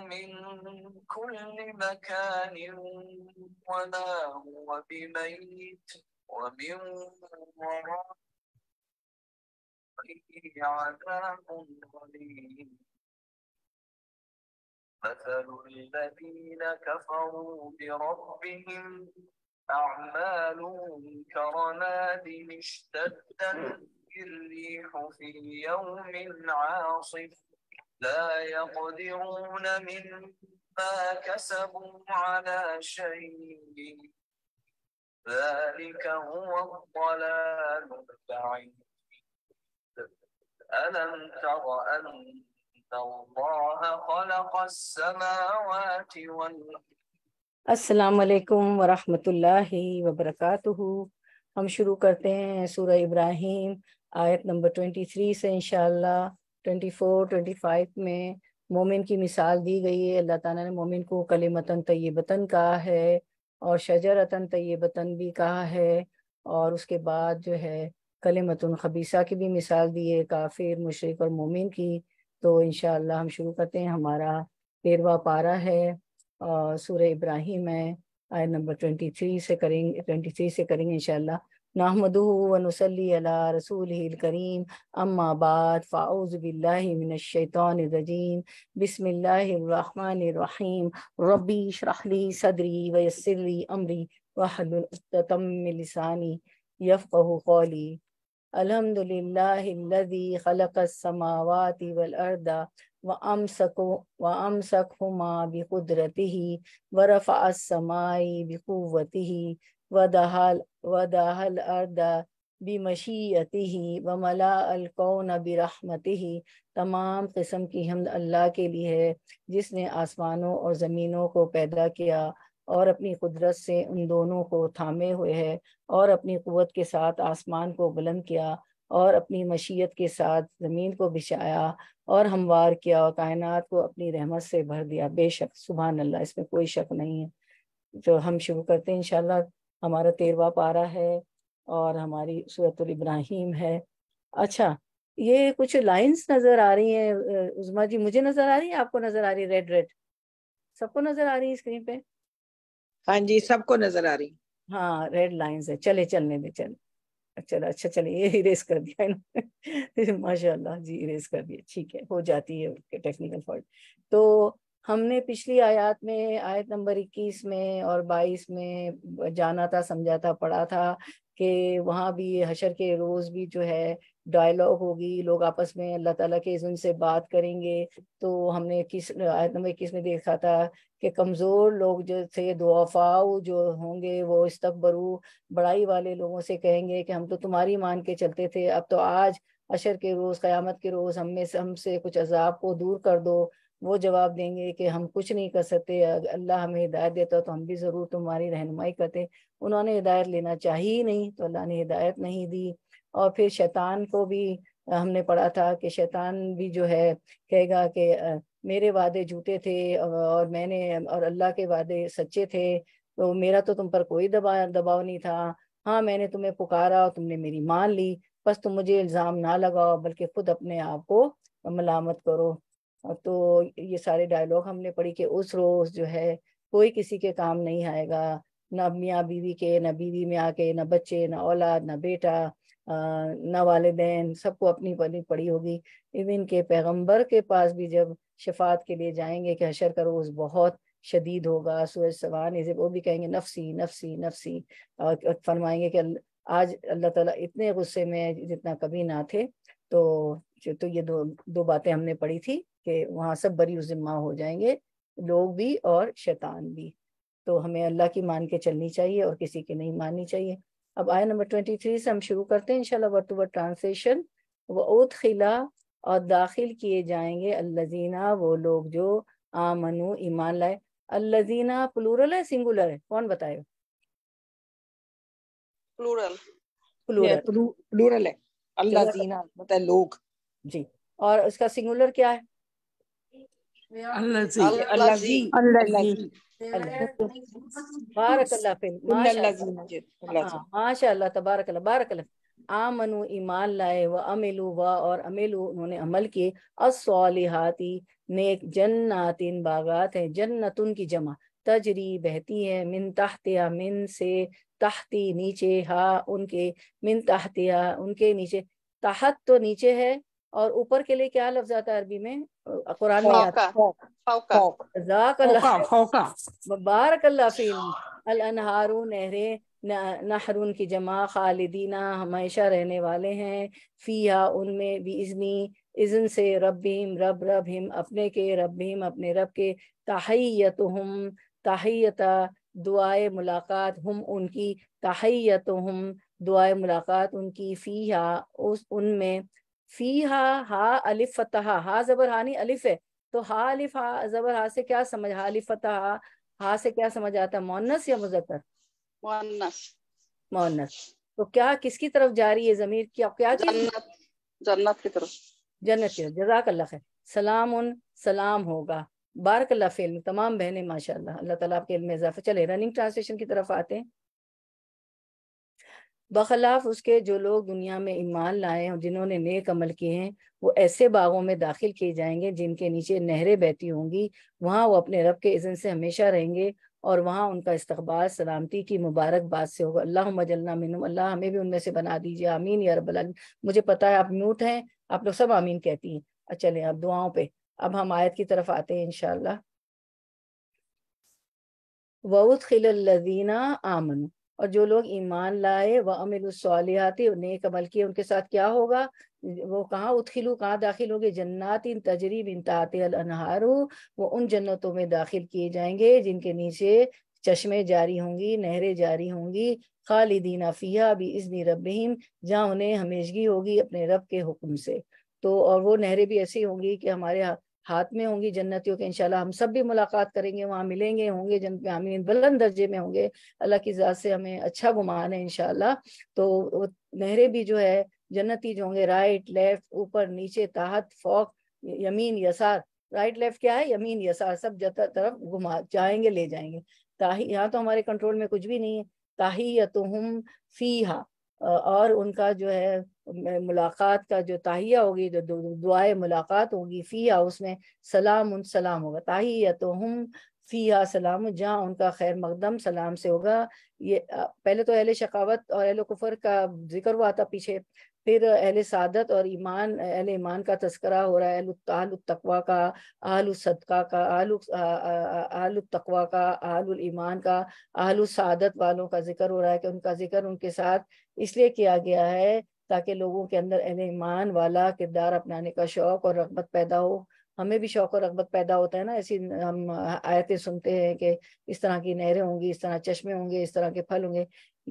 من كل مكان وما هو بميت ومن وراء عذاب غليظ مثل الذين كفروا بربهم أعمالهم كرماد اشتدت الريح في يوم عاصف لا يقدرون مما كسبوا على شيء ذلك هو الضلال البعيد ألم تر أن الله خلق السماوات والأرض السلام عليكم ورحمة الله وبركاته ہم شروع کرتے ہیں सूरह ابراہیم آیت نمبر 23 سے انشاءاللہ 24, 25 में मोमिन की मिसाल दी गई है अल्लाह ताला ने मोमिन को कलेमतन तयबतन कहा है और शजरतन तयबतन भी कहा है और उसके बाद जो है कलेमतन खबीसा की भी मिसाल दी है काफिर मुशरक और मोमिन की तो इन हम शुरू करते हैं हमारा तेरवा पारा है और सूर्य इब्राहिम है आय नंबर ट्वेंटी थ्री से करेंगे ट्वेंटी थ्री से करेंगे इनशाला نحمده ونصلي على رسوله الكريم أما بعد فأعوذ بالله من الشيطان الرجيم بسم الله الرحمن الرحيم ربي اشرح لي صدري ويسر لي أمري واحلل عقدة من لساني يفقه قولي الحمد لله الذي خلق السماوات والأرض وأمسك وأمسكهما بقدرته ورفع السماء بقوته ودهل وداه الأرض بمشیته व मला अलकौन बरहमती तमाम किस्म की हम अल्लाह के लिए है जिसने आसमानों और ज़मीनों को पैदा किया और अपनी कुदरत से उन दोनों को थामे हुए है और अपनी क़वत के साथ आसमान को बुलंद किया और अपनी मशीयत के साथ ज़मीन को बिछाया और हमवार किया और कायनात को अपनी रहमत से भर दिया बेशक सुबह अल्लाह इसमें कोई शक नहीं है तो हम शुरू करते हैं इंशाल्लाह हमारा तेरवा पारा है और हमारी सूरत इब्राहिम है अच्छा ये कुछ लाइंस नज़र आ रही हैं उजमा जी मुझे नज़र आ रही है आपको नज़र आ रही रेड रेड सबको नज़र आ रही है स्क्रीन पे हाँ जी सबको नज़र आ रही हाँ रेड लाइंस है चले चलने दे चल चलो अच्छा चलिए ये इरेज कर दिया माशाल्लाह जी इरेज कर दिया ठीक है हो जाती है टेक्निकल फॉल्ट तो हमने पिछली आयत में आयत नंबर 21 में और 22 में जाना था समझा था पढ़ा था कि वहाँ भी हशर के रोज़ भी जो है डायलॉग होगी लोग आपस में अल्लाह ताला के इज़्न से बात करेंगे तो हमने किस आयत नंबर इक्कीस में देखा था कि कमज़ोर लोग जो थे दुआफाऊ जो होंगे वो इस बरू बड़ाई वाले लोगों से कहेंगे कि हम तो तुम्हारी मान के चलते थे अब तो आज अशर के रोज़ क़यामत के रोज़ हम में हमसे कुछ अजाब को दूर कर दो वो जवाब देंगे कि हम कुछ नहीं कर सकते अल्लाह हमें हिदायत देता तो हम भी ज़रूर तुम्हारी रहनुमाई करते उन्होंने हिदायत लेना चाहिए ही नहीं तो अल्लाह ने हिदायत नहीं दी और फिर शैतान को भी हमने पढ़ा था कि शैतान भी जो है कहेगा कि मेरे वादे झूठे थे और मैंने और अल्लाह के वादे सच्चे थे तो मेरा तो तुम पर कोई दबा दबाव नहीं था हाँ मैंने तुम्हें पुकारा और तुमने मेरी मान ली बस तुम मुझे इल्ज़ाम ना लगाओ बल्कि खुद अपने आप को मलामत करो तो ये सारे डायलॉग हमने पढ़ी कि उस रोज जो है कोई किसी के काम नहीं आएगा ना मियाँ बीवी के ना बीवी में आके ना बच्चे ना औलाद ना बेटा ना वालदेन सबको अपनी पनी पड़ी होगी इवन के पैगंबर के पास भी जब शफात के लिए जाएंगे कि हशर का रोज़ बहुत शदीद होगा सूरज सवान इसे वो भी कहेंगे नफसी नफसी नफसी और फरमाएंगे कि आज अल्लाह ताला इतने गुस्से में जितना कभी ना थे तो तो ये दो दो बातें हमने पढ़ी थी कि वहाँ सब बरी जिम्मा हो जाएंगे लोग भी और शैतान भी तो हमें अल्लाह की मान के चलनी चाहिए और किसी की नहीं माननी चाहिए अब आया नंबर ट्वेंटी थ्री से हम शुरू करते हैं इनशाला वर्त वर्ड ट्रांसलेशन व ओत खिला और दाखिल किए जाएंगे अल्लाजीना वो लोग जो आमनु ईमान लाए अल्लाजीना प्लूरल है सिंगुलर है कौन बताए प्लूरल प्लूरल प्लूरल है अल्लाजीना मतलब लोग जी और उसका सिंगुलर क्या है माशा तबारक बारक आमनु ईमान लाए व अमेलू व और अमेलू उन्होंने अमल किए असलिहाती नेक जन्नातिन बागात है जन्नत उनकी जमा तजरी बहती है मिन तहतिया मिन से तहती नीचे हा उनके मिन तहतिया उनके नीचे ताहत तो नीचे है और ऊपर के लिए क्या लफ्ज आता है अरबी में कुरान में बार बारक अल अनहारू नहरें की जमा खालिदीना हमेशा रहने वाले हैं फ़िया उनमें भी इजनी इज़न से रब रबीम रब रब हिम अपने के रब हिम अपने रब के तहैयत हम तहैता दुआए मुलाकात हम उनकी तहैयत हम दुआए मुलाकात उनकी फ़िया उस उनमें फी हा हा अलिफ फतः हा जबर हानी अलिफ है तो हा अलिफ हा जबर हा से क्या समझ हा अलिफ फतः हा से क्या समझ आता है मोनस या मुजक्कर मोनस मोनस तो क्या किसकी तरफ जा रही है जमीर क्या क्या जन्नत जन्नत की तरफ जन्नत की तरफ जजाक अल्लाह खैर सलाम उन सलाम होगा बारक अल्लाह फेल तमाम बहने माशाल्लाह अल्लाह ताला आपके इल्म इजाफा चले रनिंग ट्रांसलेशन की तरफ आते हैं बखलाफ उसके जो लोग दुनिया में ईमान लाए हैं जिन्होंने नेक अमल किए हैं वो ऐसे बागों में दाखिल किए जाएंगे जिनके नीचे नहरें बहती होंगी वहाँ वो अपने रब के इज़न से हमेशा रहेंगे और वहाँ उनका इस्तबाल सलामती की मुबारकबाद से होगा अल्लाह मजलना मिनम अल्लाह हमें भी उनमें से बना दीजिए आमीन या रबाल मुझे पता है आप म्यूट हैं आप लोग सब आमीन कहती हैं अच्छा चले आप दुआओं पे अब हम आयत की तरफ आते हैं इनशाला वउद आमन और जो लोग ईमान लाए व अमिलसालियाती नेक अमल किए उनके साथ क्या होगा वो कहाँ उत्खिलू कहाँ दाखिल होंगे जन्नात इन तजरीब इनतातहारू वो उन जन्नतों में दाखिल किए जाएंगे जिनके नीचे चश्मे जारी होंगी नहरें जारी होंगी खालिदीना फ़िया भी इसनी रबीम जहाँ उन्हें हमेशगी होगी अपने रब के हुक्म से तो और वो नहरें भी ऐसी होंगी कि हमारे हाथ में होंगी जन्नतियों के इंशाल्लाह हम सब भी मुलाकात करेंगे वहाँ मिलेंगे होंगे जन आमीन बुलंद दर्जे में होंगे अल्लाह की ज़ात से हमें अच्छा गुमान है इनशाला तो नहरें भी जो है जन्नती जो होंगे राइट लेफ्ट ऊपर नीचे ताहत फोक यमीन यसार राइट लेफ्ट क्या है यमीन यसार सब जता तरफ घुमा जाएंगे ले जाएंगे ताही यहाँ तो हमारे कंट्रोल में कुछ भी नहीं है ताही या तो हम फी और उनका जो है मुलाकात का जो ताहिया होगी जो दुआए मुलाकात होगी फ़िया उसमें सलाम उन सलाम होगा ताहिया तो हम फ़िया सलाम जहाँ उनका खैर मकदम सलाम से होगा ये पहले तो अहल शकावत और अहले कुफर का जिक्र हुआ था पीछे फिर अहले सादत और ईमान अहले ईमान का तस्करा हो रहा है अहल तकवा का आहल सदका का आहल आहल तकवा का आहल ईमान का आहल सादत वालों का जिक्र हो रहा है कि उनका जिक्र उनके साथ इसलिए किया गया है ताकि लोगों के अंदर अहल ईमान वाला किरदार अपनाने का शौक और रगबत पैदा हो हमें भी शौक और रगबत पैदा होता है ना ऐसी हम आयतें सुनते हैं कि इस तरह की नहरें होंगी इस तरह चश्मे होंगे इस तरह के फल होंगे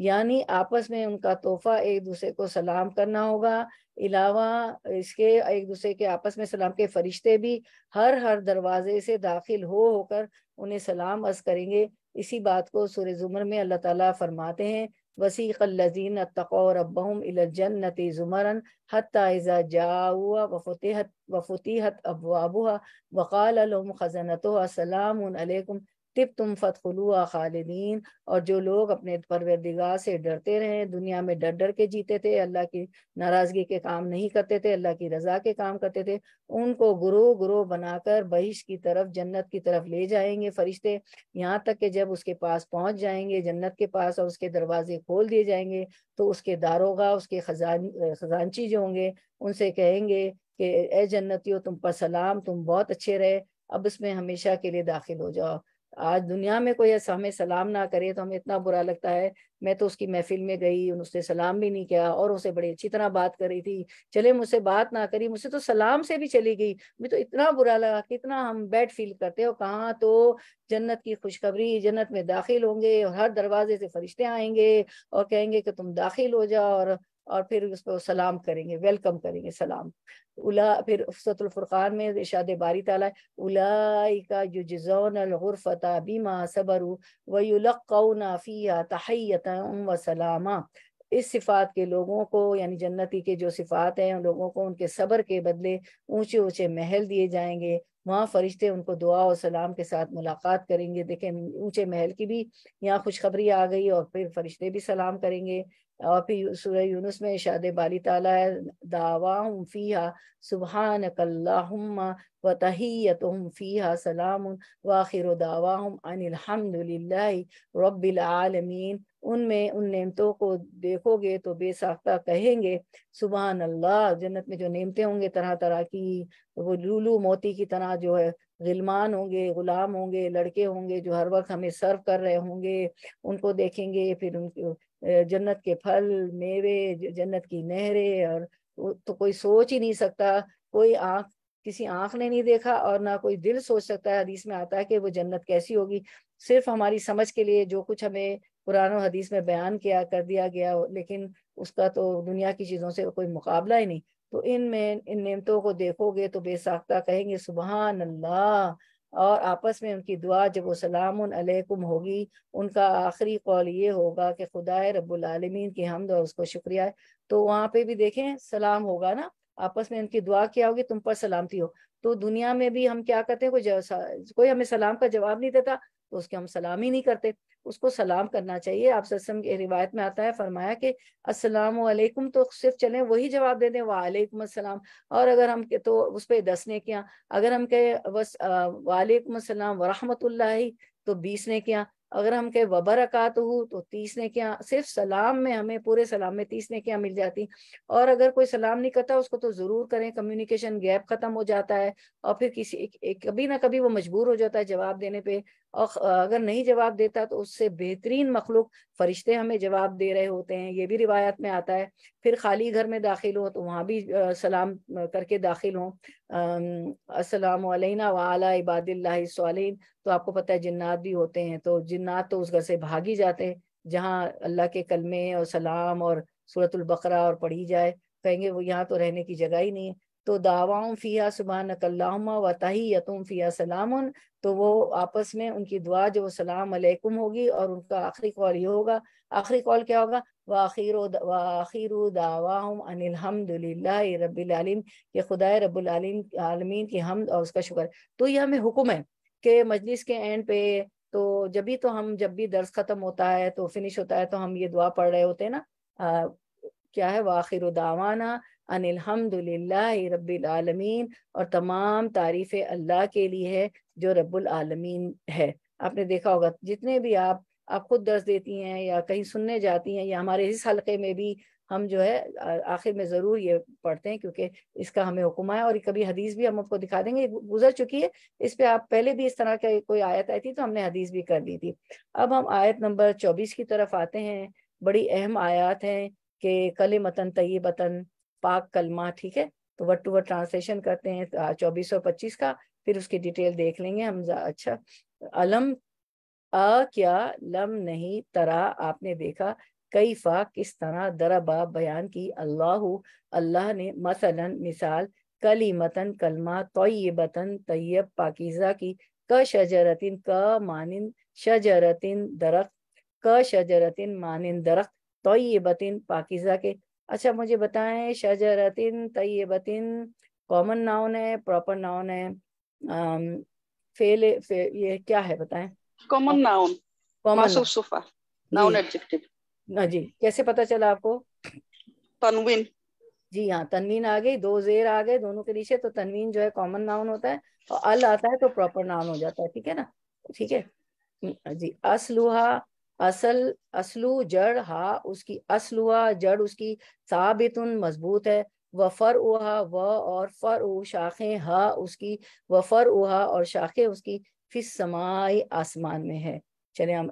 यानी आपस में उनका तोहफा एक दूसरे को सलाम करना होगा अलावा इसके एक दूसरे के आपस में सलाम के फरिश्ते भी हर हर दरवाजे से दाखिल हो होकर उन्हें सलाम अर्ज करेंगे इसी बात को सूर्य जुमर में अल्लाह ताला फरमाते हैं وسيق الذين اتقوا ربهم إلى الجنة زمرا حتى إذا جاءوا وفتحت, وفتحت أبوابها وقال لهم خزنتها سلام عليكم तिब तुम फतखलुआ खालिदीन और जो लोग अपने परवरदिगार से डरते रहे दुनिया में डर डर के जीते थे अल्लाह की नाराजगी के काम नहीं करते थे अल्लाह की रजा के काम करते थे उनको गुरु गुरु बनाकर बहिश की तरफ जन्नत की तरफ ले जाएंगे फरिश्ते यहाँ तक के जब उसके पास पहुंच जाएंगे जन्नत के पास और उसके दरवाजे खोल दिए जाएंगे तो उसके दारोगा उसके खजान खजानची जो होंगे उनसे कहेंगे कि ए जन्नतियों तुम पर सलाम तुम बहुत अच्छे रहे अब इसमें हमेशा के लिए दाखिल हो जाओ आज दुनिया में कोई ऐसा हमें सलाम ना करे तो हमें इतना बुरा लगता है मैं तो उसकी महफिल में गई उसने सलाम भी नहीं किया और उसे बड़ी अच्छी तरह बात करी थी चले मुझसे बात ना करी मुझसे तो सलाम से भी चली गई मुझे तो इतना बुरा लगा कितना हम बैड फील करते हो कहाँ तो जन्नत की खुशखबरी जन्नत में दाखिल होंगे और हर दरवाजे से फरिश्ते आएंगे और कहेंगे कि तुम दाखिल हो जाओ और और फिर उसको सलाम करेंगे वेलकम करेंगे सलाम उला फिर फुरकान में इशाद बारी ताला उलाइका जिजोन अलगुरफता बीमा सबरु वाफिया तहत व सलामा इस सिफात के लोगों को यानी जन्नती के जो सिफात हैं उन लोगों को उनके सबर के बदले ऊंचे ऊंचे महल दिए जाएंगे वहाँ फरिश्ते उनको दुआ और सलाम के साथ मुलाकात करेंगे देखें ऊंचे महल की भी यहाँ खुशखबरी आ गई और फिर फरिश्ते भी सलाम करेंगे और फिर सूर्य यूनुस में शाद बारी ताला है दावाम फ़ीहा सुबहान कल्लाम व तहियतम फ़ीहा सलाम वाखिर दावाम अनिलहमदिल्ला रबालमीन उनमें उन नेमतों को देखोगे तो बेसाख्ता कहेंगे सुबहान अल्लाह जन्नत में जो नेमतें होंगे तरह तरह की वो लूलू मोती की तरह जो है गिलमान होंगे गुलाम होंगे लड़के होंगे जो हर वक्त हमें सर्व कर रहे होंगे उनको देखेंगे फिर उनके जन्नत के फल मेवे जन्नत की नहरें और तो कोई सोच ही नहीं सकता कोई आंख किसी आंख ने नहीं देखा और ना कोई दिल सोच सकता है हदीस में आता है कि वो जन्नत कैसी होगी सिर्फ हमारी समझ के लिए जो कुछ हमें कुरान और हदीस में बयान किया कर दिया गया लेकिन उसका तो दुनिया की चीज़ों से कोई मुकाबला ही नहीं तो इन में इन नियमतों को देखोगे तो बेसाख्ता कहेंगे सुबहान अल्लाह और आपस में उनकी दुआ जब सलाम अलैकुम होगी उनका आखिरी कौल ये होगा कि खुदा रबालमीन की हमद और उसको शुक्रिया है तो वहाँ पे भी देखें सलाम होगा ना आपस में उनकी दुआ क्या होगी तुम पर सलामती हो तो दुनिया में भी हम क्या करते हैं कोई कोई हमें सलाम का जवाब नहीं देता तो उसके हम सलाम ही नहीं करते उसको सलाम करना चाहिए आप सत्संग रिवायत में आता है फरमाया कि अस्सलाम वालेकुम तो सिर्फ चले वही जवाब दे दें वालेकुम अस्सलाम और अगर हम तो उस पर दस ने किया अगर हम कहे बस वालेकुम वरहमत ला तो बीस ने किया अगर हम कहें हो तो तीस ने क्या सिर्फ सलाम में हमें पूरे सलाम में तीस ने क्या मिल जाती और अगर कोई सलाम नहीं करता उसको तो जरूर करें कम्युनिकेशन गैप खत्म हो जाता है और फिर किसी एक, एक, कभी ना कभी वो मजबूर हो जाता है जवाब देने पे और अगर नहीं जवाब देता तो उससे बेहतरीन मखलूक फरिश्ते हमें जवाब दे रहे होते हैं ये भी रिवायत में आता है फिर खाली घर में दाखिल हो तो वहाँ भी सलाम करके दाखिल हों असलम वाला इबादिल्ला तो आपको पता है जिन्नात भी होते हैं तो जिन्नात तो उस घर से भाग ही जाते हैं जहाँ अल्लाह के कलमे और सलाम और सूरतुल बकरा और पढ़ी जाए कहेंगे वो यहाँ तो रहने की जगह ही नहीं है तो दावाओं फ़िया सुबहानकल्लामा व तहीयतुम फ़िया सलाम तो वो आपस में उनकी दुआ जो सलाम अलैकुम होगी और उनका आखिरी कॉल ये होगा आखिरी कॉल क्या होगा वाखिर वाखिर ये खुदा रबालमीन आलमीन की हम और उसका शुक्र तो ये हमें हुक्म है कि मजलिस के एंड पे तो जब भी तो हम जब भी दर्स ख़त्म होता है तो फिनिश होता है तो हम ये दुआ पढ़ रहे होते हैं ना अः क्या है वाखिर दावाना अनिलहमदिल्ला और तमाम तारीफ़ अल्लाह के लिए है जो रबालमीन है आपने देखा होगा जितने भी आप आप खुद दर्ज देती हैं या कहीं सुनने जाती हैं या हमारे इस हल्के में भी हम जो है आखिर में ज़रूर ये पढ़ते हैं क्योंकि इसका हमें हुक्म है और कभी हदीस भी हम आपको दिखा देंगे गुजर चुकी है इस पर आप पहले भी इस तरह का कोई आयत आई थी तो हमने हदीस भी कर दी थी अब हम आयत नंबर चौबीस की तरफ आते हैं बड़ी अहम आयात हैं कि कल मतन तयबतन पाक कलमा ठीक है तो वट टू वट ट्रांसलेशन करते हैं चौबीस और पच्चीस का फिर उसकी डिटेल देख लेंगे हम अच्छा अलम आ क्या लम नहीं तरा आपने देखा कई फा किस तरह दरबा बयान की अल्लाह अल्लाह ने मसलन मिसाल कली मतन कलमा तोयबतन तय्यब पाकिज़ा की क शजरतिन क मानिन शजरतिन दरख्त क शजरतिन मानिन दरख्त तोयबतिन पाकिज़ा के अच्छा मुझे बताएं शजरतिन तयबतिन कॉमन नाउन है प्रॉपर नाउन है फेले फे, ये क्या है बताएं कॉमन नाउन कॉमन सुफा नाउन एडजेक्टिव जी कैसे पता चला आपको तनवीन जी हाँ तनवीन आ गई दो जेर आ गए दोनों के नीचे तो तनवीन जो है कॉमन नाउन होता है और अल आता है तो प्रॉपर नाउन हो जाता है ठीक है ना ठीक है हम्म, जी असलुहा असल असलू जड़ हा उसकी असलुहा जड़ उसकी साबित मजबूत है वफर उहा व और फर उ शाखें हा उसकी वफर उहा और शाखें उसकी फिर समाई आसमान में है चले हम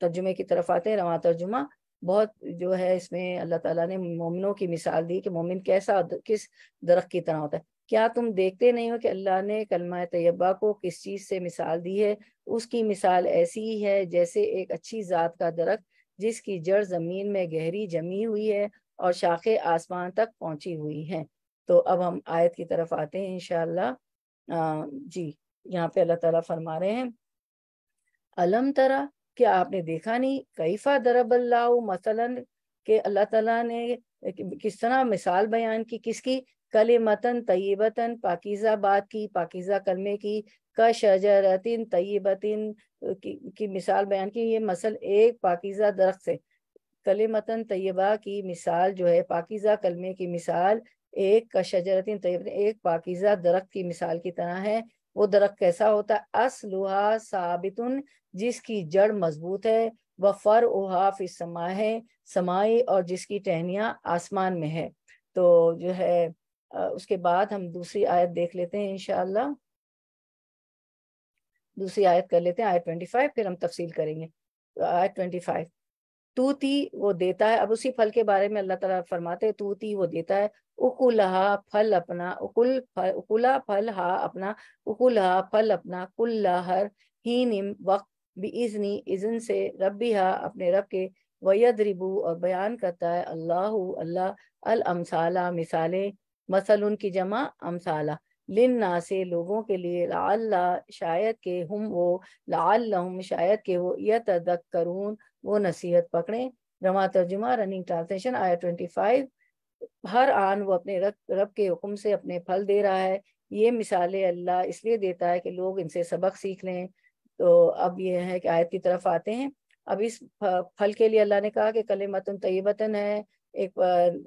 तर्जुमे की तरफ आते हैं रवा तर्जुमा बहुत जो है इसमें अल्लाह ताला ने मोमिनों की मिसाल दी कि मोमिन कैसा किस दरख्त की तरह होता है क्या तुम देखते नहीं हो कि अल्लाह ने कलमा तैयबा को किस चीज़ से मिसाल दी है उसकी मिसाल ऐसी ही है जैसे एक अच्छी ज़ात का दरख्त जिसकी जड़ ज़मीन में गहरी जमी हुई है और शाखें आसमान तक पहुंची हुई हैं तो अब हम आयत की तरफ आते हैं इन जी यहाँ पे अल्लाह ताला फरमा रहे हैं अलम तरा क्या आपने देखा नहीं कैफा अल्लाह मसलन के अल्लाह ताला ने किस तरह मिसाल बयान की किसकी कले मतन तयबतन पाकिज़ा बात की पाकिज़ा कलमे की का शजरतिन तयबतिन की, की मिसाल बयान की ये मसल एक पाकिज़ा दरख्त से कले मतन तयबा की मिसाल जो है पाकिज़ा कलमे की मिसाल एक का शजरतिन तयबतिन एक पाकिज़ा दरख्त की मिसाल की तरह है वो दरख्त कैसा होता है अस लुहा साबितुन जिसकी जड़ मजबूत है व फर उहाफ इस समा है समाई और जिसकी टहनिया आसमान में है तो जो है उसके बाद हम दूसरी आयत देख लेते हैं इनशाला दूसरी आयत कर लेते हैं आयत ट्वेंटी फाइव फिर हम तफसील करेंगे तो आयत ट्वेंटी फाइव तूती वो देता है अब उसी फल के बारे में अल्लाह ताला फरमाते तू तूती वो देता है उकुलहा फल अपना उकुल फल उकुला फल हा अपना उकुलहा फल अपना कुल्लाहर ही निम वक्त भी इजनी इजन से रबी हा अपने रब के वयद रिबू और बयान करता है अल्लाह अल्लाह अल अमसाला मिसालें मसल उनकी जमा अमसाला लिन ना से लोगों के लिए लाल्ला शायद के हम वो लाल्लहुम शायद के वो यत करून वो नसीहत पकड़े रमा तर्जुमा रनिंग ट्रांसलेशन आया ट्वेंटी फाइव हर आन वो अपने रब रब के हुक्म से अपने फल दे रहा है ये मिसालें अल्लाह इसलिए देता है कि लोग इनसे सबक सीख लें तो अब ये है कि आयत की तरफ आते हैं अब इस फल के लिए अल्लाह ने कहा कि कले मतन तयबतन है एक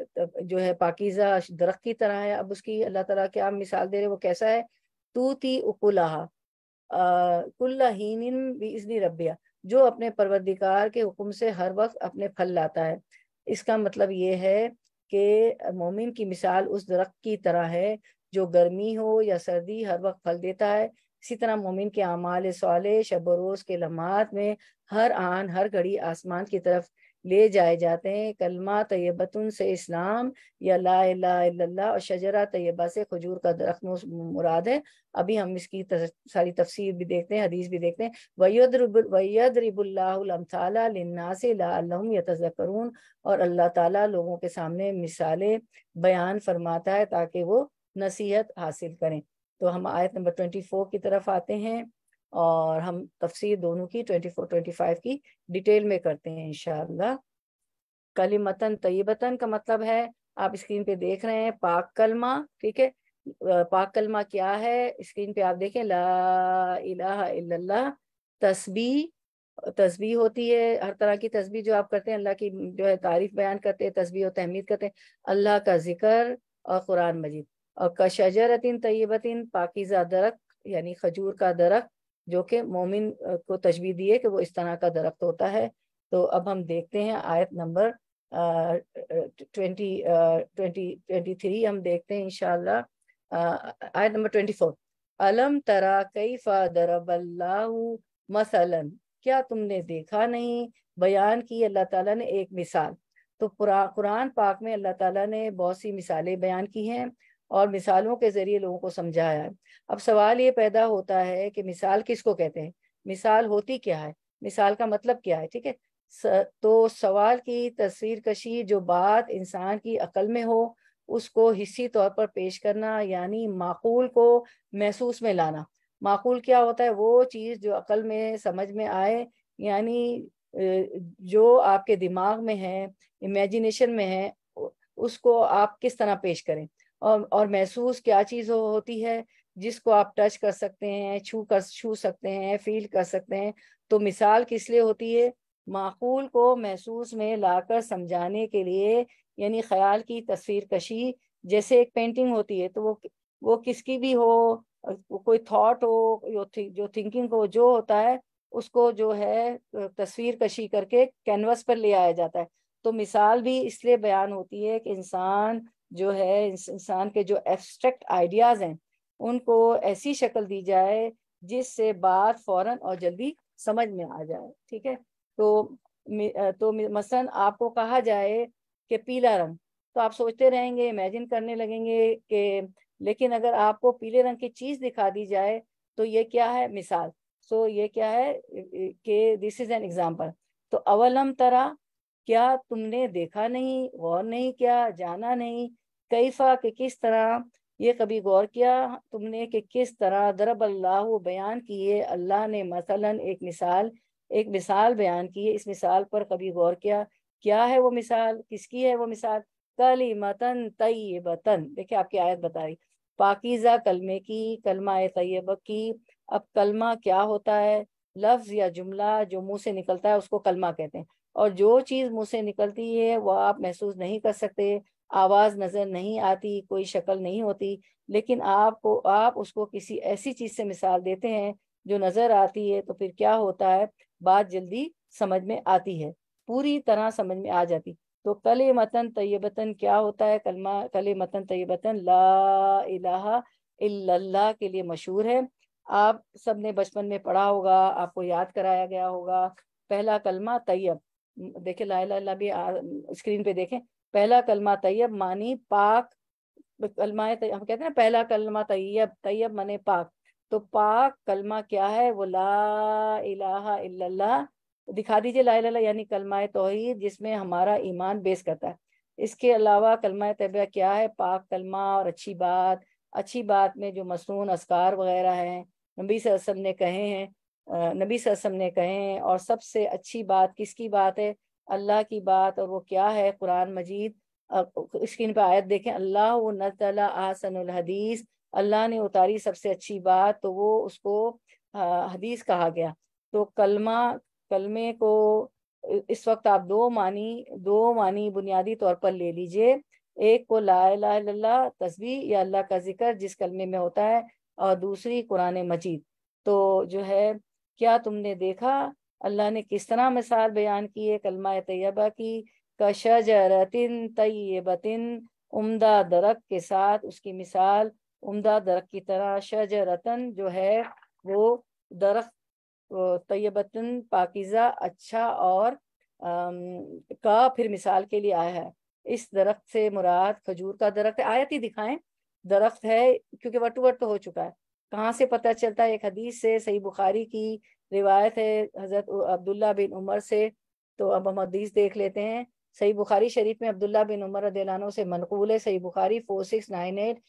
मतलब जो है पाकिजा दरख्त की तरह है अब उसकी अल्लाह तला क्या मिसाल दे रहे वो कैसा है तू थी उकुल्लाजनी रबिया जो अपने परवरदिकार के हुक्म से हर वक्त अपने फल लाता है इसका मतलब ये है कि मोमिन की मिसाल उस दरख्त की तरह है जो गर्मी हो या सर्दी हर वक्त फल देता है इसी तरह मोमिन के अमाल सवाल शब रोज़ के लम्हात में हर आन हर घड़ी आसमान की तरफ ले जाए जाते हैं कलमा तयबतन से इस्लाम या ला और शजरा तयबा से खजूर का दरख्त मुराद है अभी हम इसकी तस, सारी तफसीर भी देखते हैं हदीस भी देखते हैं करून और अल्लाह ताला लोगों के सामने मिसालें बयान फरमाता है ताकि वो नसीहत हासिल करें तो हम आयत नंबर ट्वेंटी फोर की तरफ आते हैं और हम तफसीर दोनों की 24 25 की डिटेल में करते हैं इनशाला मतन तयबतन का मतलब है आप स्क्रीन पे देख रहे हैं पाक कलमा ठीक है पाक कलमा क्या है स्क्रीन पे आप देखें ला तस्बी तस्बी होती है हर तरह की तस्बी जो आप करते हैं अल्लाह की जो है तारीफ बयान करते हैं तस्बी और तहमीद करते हैं अल्लाह का जिक्र और कुरान मजीद और कशरतिन तयबतिन पाकिजा दरख यानी खजूर का दरख्त जो कि मोमिन को तजबी दी है कि वो इस तरह का दरख्त होता है तो अब हम देखते हैं आयत number twenty twenty twenty three हम देखते हैं इनशाला आयत नंबर ट्वेंटी फोर अलम तरा कई दरबल्लाहु मसलन क्या तुमने देखा नहीं बयान की अल्लाह ताला ने एक मिसाल तो कुरान पाक में अल्लाह ताला ने बहुत सी मिसालें बयान की हैं और मिसालों के जरिए लोगों को समझाया अब सवाल ये पैदा होता है कि मिसाल किसको कहते हैं मिसाल होती क्या है मिसाल का मतलब क्या है ठीक है तो सवाल की तस्वीर कशी जो बात इंसान की अकल में हो उसको हिस्सी तौर पर पेश करना यानी माकूल को महसूस में लाना माकूल क्या होता है वो चीज़ जो अकल में समझ में आए यानी जो आपके दिमाग में है इमेजिनेशन में है उसको आप किस तरह पेश करें और, और महसूस क्या चीज हो होती है जिसको आप टच कर सकते हैं छू कर छू सकते हैं फील कर सकते हैं तो मिसाल किस लिए होती है माकूल को महसूस में लाकर समझाने के लिए यानी ख्याल की तस्वीर कशी जैसे एक पेंटिंग होती है तो वो वो किसकी भी हो कोई थॉट हो जो थिंकिंग हो जो होता है उसको जो है तस्वीर कशी करके कैनवस पर ले आया जाता है तो मिसाल भी इसलिए बयान होती है कि इंसान जो है इंसान के जो एब्स्ट्रैक्ट आइडियाज हैं उनको ऐसी शक्ल दी जाए जिससे बात फौरन और जल्दी समझ में आ जाए ठीक है तो तो मसलन आपको कहा जाए कि पीला रंग तो आप सोचते रहेंगे इमेजिन करने लगेंगे कि लेकिन अगर आपको पीले रंग की चीज दिखा दी जाए तो ये क्या है मिसाल सो तो so, ये क्या है कि दिस इज एन एग्जाम्पल तो अवलम तरह क्या तुमने देखा नहीं गौर नहीं किया जाना नहीं कैफा कि किस तरह ये कभी गौर किया तुमने कि किस तरह दरब अल्लाह बयान किए अल्लाह ने मसलन एक मिसाल एक मिसाल बयान की है इस मिसाल पर कभी गौर किया क्या है वो मिसाल किसकी है वो मिसाल कली मतन बतन देखिये आपकी आयत बता रही पाकिज़ा कलमे की कलमा तयब की अब कलमा क्या होता है लफ्ज़ या जुमला जो मुंह से निकलता है उसको कलमा कहते हैं और जो चीज़ मुंह से निकलती है वो आप महसूस नहीं कर सकते आवाज नजर नहीं आती कोई शक्ल नहीं होती लेकिन आपको आप उसको किसी ऐसी चीज से मिसाल देते हैं जो नजर आती है तो फिर क्या होता है बात जल्दी समझ में आती है पूरी तरह समझ में आ जाती तो कले मतन तयबतन क्या होता है कलमा कले मतन तयबतन ला के लिए मशहूर है आप सब ने बचपन में पढ़ा होगा आपको याद कराया गया होगा पहला कलमा तयब देखे ला, ला, ला भी आ, स्क्रीन पे देखें पहला कलमा तैयब मानी पाक कलमा हम कहते हैं ना पहला कलमा तैयब तैयब माने पाक तो पाक कलमा क्या है वो ला इलाहा दिखा दीजिए ला इला यानी कलमाए तोहहीद जिसमें हमारा ईमान बेस करता है इसके अलावा कलमा तैयबा क्या है पाक कलमा और अच्छी बात अच्छी बात में जो मसनून असकार वगैरह हैं नबी वसम ने कहे हैं नबी वसम ने कहे हैं और सबसे अच्छी बात किसकी बात है अल्लाह की बात और वो क्या है कुरान मजीद स्क्रीन पर आयत देखें अल्लाह व नजला आसन हदीस अल्लाह ने उतारी सबसे अच्छी बात तो वो उसको हदीस कहा गया तो कलमा कलमे को इस वक्त आप दो मानी दो मानी बुनियादी तौर पर ले लीजिए एक को ला ला तस्वीर या अल्लाह का जिक्र जिस कलमे में होता है और दूसरी कुरान मजीद तो जो है क्या तुमने देखा अल्लाह ने किस तरह मिसाल बयान की है कलमा तैयबा की कशजरतिन तयबतिन उमदा दरख के साथ उसकी मिसाल उमदा दरख की तरह रतन जो है वो दरख तयबतन पाकिज़ा अच्छा और का फिर मिसाल के लिए आया है इस दरख्त से मुराद खजूर का दरख्त आयत ही दिखाएं दरख्त है क्योंकि वट वट तो हो चुका है कहाँ से पता चलता है एक हदीस से सही बुखारी की रिवायत है हज़रत अब्दुल्ला बिन उमर से तो अब हम हदीस देख लेते हैं सही बुखारी शरीफ में अब्दुल्ला बिन उमर रदीलानों से मनकूल है सही बुखारी फोर सिक्स नाइन एट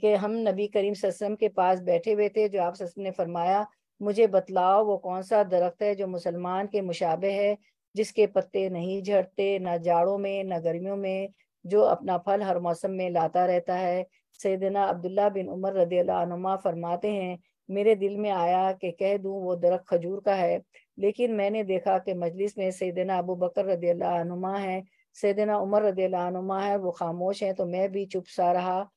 के हम नबी करीम सस्म के पास बैठे हुए थे जो आप सस्म ने फरमाया मुझे बतलाओ वो कौन सा दरख्त है जो मुसलमान के मुशाबे है जिसके पत्ते नहीं झड़ते न जाड़ों में न गर्मियों में जो अपना फल हर मौसम में लाता रहता है सैदना अब्दुल्ला बिन उमर रदील्ला फरमाते हैं मेरे दिल में आया कि कह दूं वो दरख खजूर का है लेकिन मैंने देखा कि मजलिस में सैदना अबू बकर रदी है सैदना उमर रदी है वो खामोश है तो मैं भी चुप सा रहा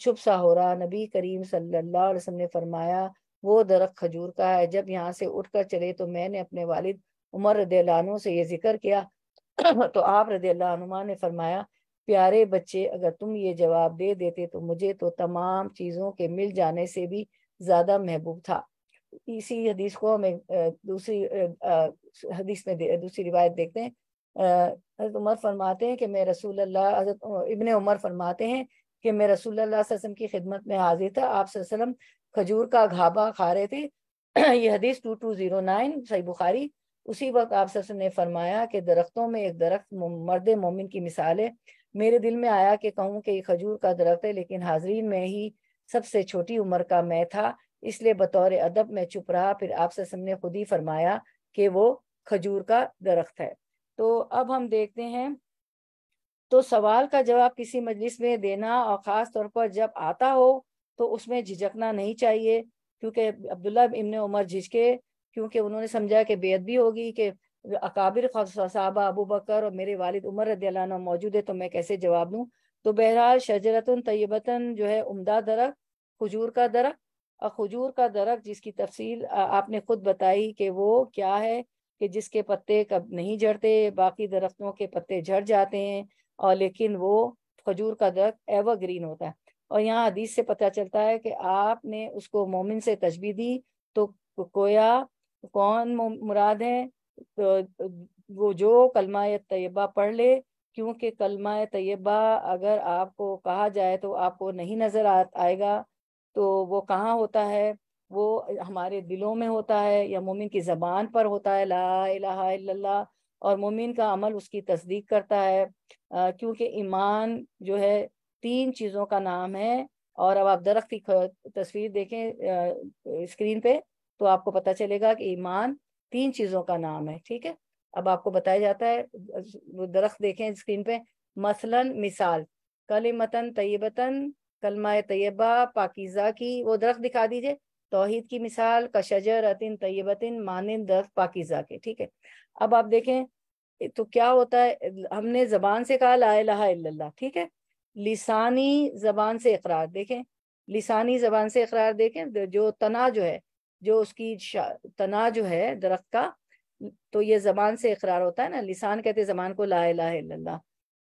छुप सा हो रहा नबी करीम सल्लल्लाहु अलैहि वसल्लम ने फरमाया वो दरख खजूर का है जब यहाँ से उठ कर चले तो मैंने अपने वालिद उमर रदीलानों से ये जिक्र किया तो आप रदीलानुमा ने फरमाया प्यारे बच्चे अगर तुम ये जवाब दे देते तो मुझे तो तमाम चीज़ों के मिल जाने से भी ज्यादा महबूब था इसी हदीस को हमें दूसरी हदीस में दूसरी रिवायत देखते हैं हजरत उमर फरमाते हैं कि मैं रसूल अल्लाह हजरत इबन उमर फरमाते हैं कि मैं रसूल वसल्लम की खिदमत में हाजिर था आप वसल्लम खजूर का घाबा खा रहे थे ये हदीस टू टू जीरो नाइन सही बुखारी उसी वक्त आप वसल्लम ने फरमाया कि दरख्तों में एक दरख्त मर्द मोमिन की मिसाल है मेरे दिल में आया कि कहूँ कि ये खजूर का दरख्त है लेकिन हाजरीन में ही सबसे छोटी उम्र का मैं था इसलिए बतौर अदब मैं चुप रहा फिर आपसे सबने खुद ही फरमाया कि वो खजूर का दरख्त है तो अब हम देखते हैं तो सवाल का जवाब किसी मजलिस में देना और ख़ास तौर पर जब आता हो तो उसमें झिझकना नहीं चाहिए क्योंकि अब्दुल्ला इमन उमर झिझके क्योंकि उन्होंने समझा कि बेअदबी होगी कि अकाबिर साहबा अबू बकर और मेरे वालिद उमर रद्ला मौजूद है तो मैं कैसे जवाब दूँ तो बहरहाल शजरतन तयबतन जो है उमदा दरख खजूर का दरख्त और खजूर का दरख जिसकी तफसील आपने खुद बताई कि वो क्या है कि जिसके पत्ते कब नहीं झड़ते बाकी दरख्तों के पत्ते झड़ जाते हैं और लेकिन वो खजूर का दरख एवर ग्रीन होता है और यहाँ हदीस से पता चलता है कि आपने उसको मोमिन से तजबी दी तो कोया कौन मुराद है तो, तो वो जो कलमा तयबा पढ़ ले क्योंकि कलमा तयबा अगर आपको कहा जाए तो आपको नहीं नज़र आ आएगा तो वो कहाँ होता है वो हमारे दिलों में होता है या मोमिन की ज़बान पर होता है ला इलाहा और मोमिन का अमल उसकी तस्दीक करता है क्योंकि ईमान जो है तीन चीज़ों का नाम है और अब आप दरख्त की तस्वीर देखें स्क्रीन पे तो आपको पता चलेगा कि ईमान तीन चीज़ों का नाम है ठीक है अब आपको बताया जाता है दरख्त देखें स्क्रीन पे मसलन मिसाल कल मतन तयबतन कलमा तयबा पाकिज़ा की वो दरख्त दिखा दीजिए तोहिद की मिसाल कशजर अतिन तयबतिन मानद दरख्त पाकिज़ा के ठीक है अब आप देखें तो क्या होता है हमने जबान से कहा ला लाला ठीक है लिसानी जबान से इकरार देखें लिसानी जबान से इकरार देखें जो तना जो है जो उसकी तना जो है दरख्त का तो ये जबान से इकरार होता है ना लिसान कहते जबान को ला ला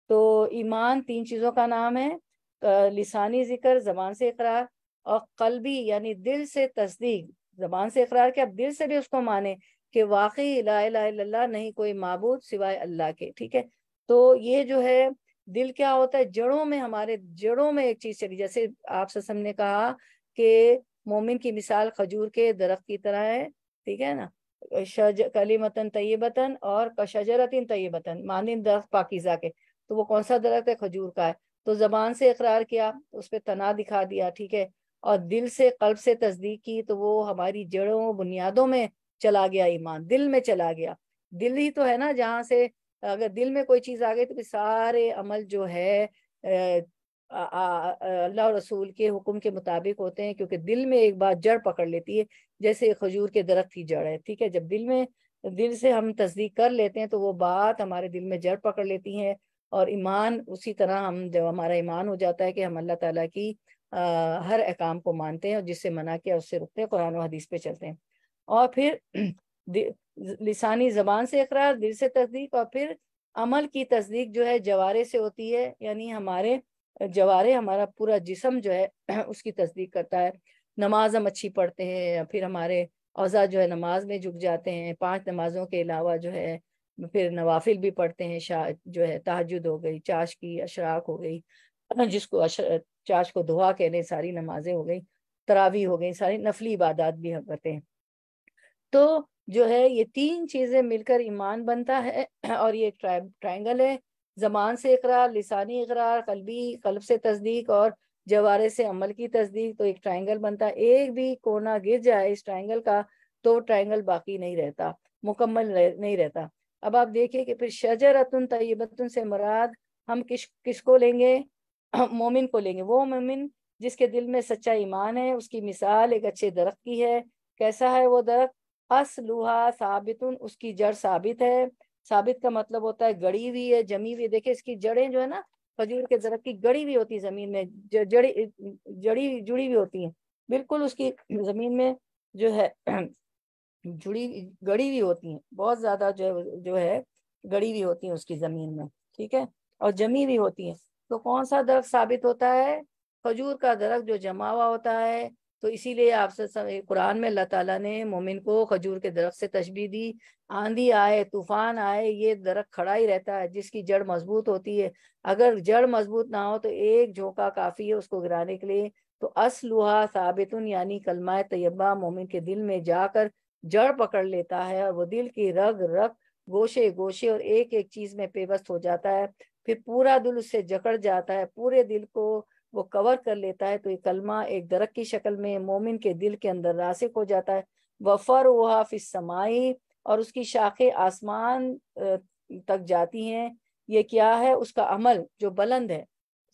तो ईमान तीन चीज़ों का नाम है लिसानी जिक्र जबान से इकरार और कलबी यानी दिल से तस्दीक जबान से इकरार के अब दिल से भी उसको माने कि वाकई ला ला नहीं कोई मबूद सिवाय अल्लाह के ठीक है तो ये जो है दिल क्या होता है जड़ों में हमारे जड़ों में एक चीज चली जैसे आप ससम ने कहा कि मोमिन की मिसाल खजूर के दरख्त की तरह है ठीक है ना शज कलीमतन तयबतन और शजरतिन तयबतन मानिन दरख्त पाकिजा के तो वो कौन सा दरख्त है खजूर का है तो जबान से इकरार किया उस पर तना दिखा दिया ठीक है और दिल से कल्ब से तस्दीक की तो वो हमारी जड़ों बुनियादों में चला गया ईमान दिल में चला गया दिल ही तो है ना जहाँ से अगर दिल में कोई चीज़ आ गई तो सारे अमल जो है अल्लाह रसूल के हुक्म के मुताबिक होते हैं क्योंकि दिल में एक बात जड़ पकड़ लेती है जैसे खजूर के दरख्त की जड़ है ठीक है जब दिल में दिल से हम तस्दीक कर लेते हैं तो वो बात हमारे दिल में जड़ पकड़ लेती है और ईमान उसी तरह हम जब हमारा ईमान हो जाता है कि हम अल्लाह ताला की आ, हर अकाम को मानते हैं और जिससे मना किया उससे रुकते हैं कुरान और हदीस पे चलते हैं और फिर लिसानी ज़बान से इकरार दिल से तस्दीक और फिर अमल की तस्दीक जो है जवारे से होती है यानी हमारे जवारे हमारा पूरा जिसम जो है उसकी तस्दीक करता है नमाज हम अच्छी पढ़ते हैं फिर हमारे अवजा जो है नमाज में झुक जाते हैं पांच नमाजों के अलावा जो है फिर नवाफिल भी पढ़ते हैं शा जो है तहजद हो गई चाश की अशराक हो गई जिसको अशर, चाश को दुआ कह लें सारी नमाजें हो गई तरावी हो गई सारी नफली इबादत भी हम करते हैं तो जो है ये तीन चीज़ें मिलकर ईमान बनता है और ये ट्राइंगल है जबान से इकरार लिसानी इकरार कलबी कल्ब से तस्दीक और जवारे से अमल की तस्दीक तो एक ट्राइंगल बनता एक भी कोना गिर जाए इस ट्राइंगल का तो ट्राइंगल बाकी नहीं रहता मुकम्मल रह, नहीं रहता अब आप देखिए कि फिर अतुन तयबतुन से मुराद हम किस किसको लेंगे मोमिन को लेंगे वो मोमिन जिसके दिल में सच्चा ईमान है उसकी मिसाल एक अच्छे दरख्त की है कैसा है वो दरख्त अस लुहा साबितुन उसकी जड़ साबित है साबित का मतलब होता है गड़ी हुई है जमी हुई देखिए इसकी जड़ें जो है ना खजूर के दरख्त की गड़ी भी होती है जमीन में जड़ी जड़ी जुड़ी भी होती है बिल्कुल उसकी जमीन में जो है जुड़ी गड़ी भी होती है बहुत ज्यादा जो जो है गड़ी भी होती है उसकी जमीन में ठीक है और जमी भी होती है तो कौन सा दरख्त साबित होता है खजूर का दरख्त जो जमा हुआ होता है तो इसीलिए आपसे कुरान में अल्लाह ताला ने मोमिन को खजूर के दरख्त से तशबी दी आंधी आए तूफान आए ये दरख्त खड़ा ही रहता है जिसकी जड़ मजबूत होती है अगर जड़ मजबूत ना हो तो एक झोंका काफ़ी है उसको गिराने के लिए तो असलुहा साबितुन यानी कलमा तयबा मोमिन के दिल में जाकर जड़ पकड़ लेता है और वो दिल की रग रग गोशे गोशे और एक एक चीज़ में पेवस्त हो जाता है फिर पूरा दिल उससे जकड़ जाता है पूरे दिल को वो कवर कर लेता है तो ये कलमा एक दरक की शक्ल में मोमिन के दिल के अंदर रासिक हो जाता है वफर वहाफ समाई और उसकी शाखें आसमान तक जाती हैं ये क्या है उसका अमल जो बुलंद है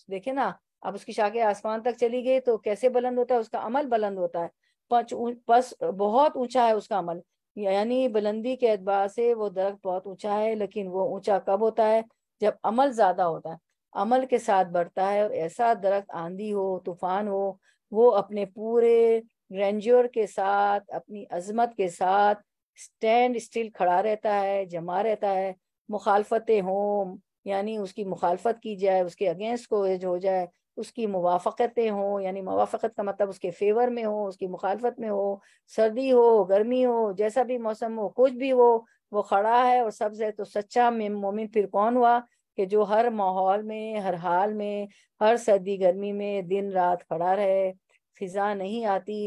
देखे ना अब उसकी शाखें आसमान तक चली गई तो कैसे बुलंद होता है उसका अमल बुलंद होता है पच बस बहुत ऊंचा है उसका अमल यानी बुलंदी के एतबार से वो दरख्त बहुत ऊंचा है लेकिन वो ऊंचा कब होता है जब अमल ज्यादा होता है अमल के साथ बढ़ता है और ऐसा दरख्त आंधी हो तूफान हो वो अपने पूरे ग्रेंजर के साथ अपनी अजमत के साथ स्टैंड स्टिल खड़ा रहता है जमा रहता है मुखालफतें हों यानी उसकी मुखालफत की जाए उसके अगेंस्ट को हो जाए उसकी मुवाफ़तें हों यानी मुवाफ़त का मतलब उसके फेवर में हो उसकी मुखालफत में हो सर्दी हो गर्मी हो जैसा भी मौसम हो कुछ भी हो वो खड़ा है और सबसे तो सच्चा मोमिन फिर कौन हुआ कि जो हर माहौल में हर हाल में हर सर्दी गर्मी में दिन रात खड़ा रहे फिजा नहीं आती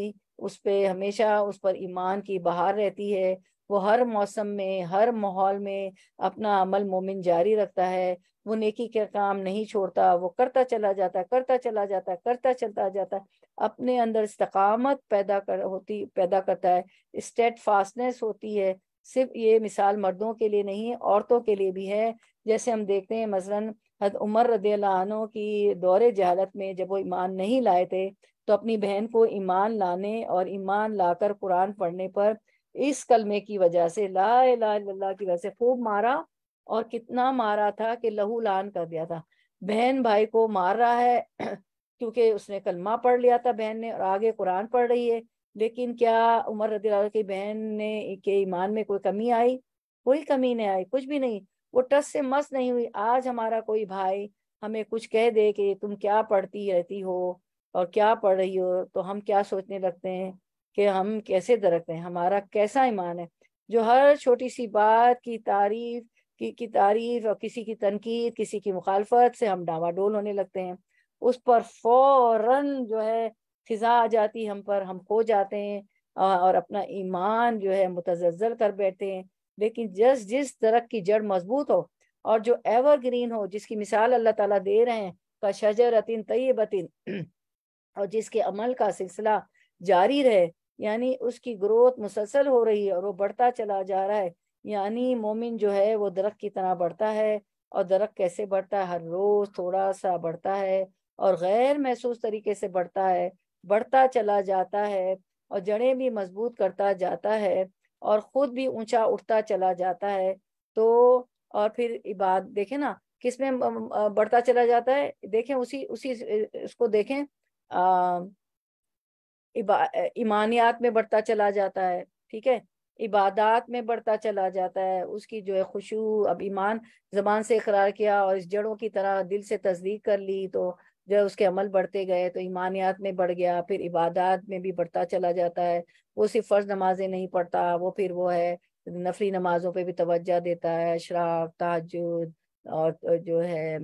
उस पर हमेशा उस पर ईमान की बहार रहती है वो हर मौसम में हर माहौल में अपना अमल मोमिन जारी रखता है वो नेकी का काम नहीं छोड़ता वो करता चला जाता करता चला जाता करता चलता जाता अपने अंदर इस्तकामत पैदा कर होती पैदा करता है स्टेट फास्टनेस होती है सिर्फ ये मिसाल मर्दों के लिए नहीं औरतों के लिए भी है जैसे हम देखते हैं मसलन हद उमर रदी की दौरे जहालत में जब वो ईमान नहीं लाए थे तो अपनी बहन को ईमान लाने और ईमान लाकर कुरान पढ़ने पर इस कलमे की वजह से ला ला की वजह से खूब मारा और कितना मारा था कि लहू लान कर दिया था बहन भाई को मार रहा है क्योंकि उसने कलमा पढ़ लिया था बहन ने और आगे कुरान पढ़ रही है लेकिन क्या उमर रदी की बहन ने के ईमान में कोई कमी आई कोई कमी नहीं आई कुछ भी नहीं वो टस से मस नहीं हुई आज हमारा कोई भाई हमें कुछ कह दे कि तुम क्या पढ़ती रहती हो और क्या पढ़ रही हो तो हम क्या सोचने लगते हैं कि हम कैसे दरकते हैं हमारा कैसा ईमान है जो हर छोटी सी बात की तारीफ की, की तारीफ और किसी की तनकीद किसी की मुखालफत से हम डावाडोल होने लगते हैं उस पर फौरन जो है फिजा आ जाती हम पर हम खो जाते हैं और अपना ईमान जो है मुतजल कर बैठते हैं लेकिन जस जिस दरख की जड़ मजबूत हो और जो एवरग्रीन हो जिसकी मिसाल अल्लाह ताला दे रहे हैं का शजर अतिन तयबतिन और जिसके अमल का सिलसिला जारी रहे यानी उसकी ग्रोथ मुसलसल हो रही है और वो बढ़ता चला जा रहा है यानी मोमिन जो है वो दरख की तरह बढ़ता है और दरख्त कैसे बढ़ता है हर रोज थोड़ा सा बढ़ता है और गैर महसूस तरीके से बढ़ता है बढ़ता चला जाता है और जड़ें भी मजबूत करता जाता है और ख़ुद भी ऊंचा उठता चला जाता है तो और फिर इबाद देखे ना किसमें बढ़ता चला जाता है देखें उसी उसी उसको देखें अः ईमानियात में बढ़ता चला जाता है ठीक है इबादात में बढ़ता चला जाता है उसकी जो है खुशबू अब ईमान जबान से इकरार किया और इस जड़ों की तरह दिल से तस्दीक कर ली तो जो उसके अमल बढ़ते गए तो ईमानियात में बढ़ गया फिर इबादत में भी बढ़ता चला जाता है वो सिर्फ फ़र्ज नमाजें नहीं पढ़ता वो फिर वो है नफरी नमाजों पे भी तवज्जा देता है शराब ताजुद और जो है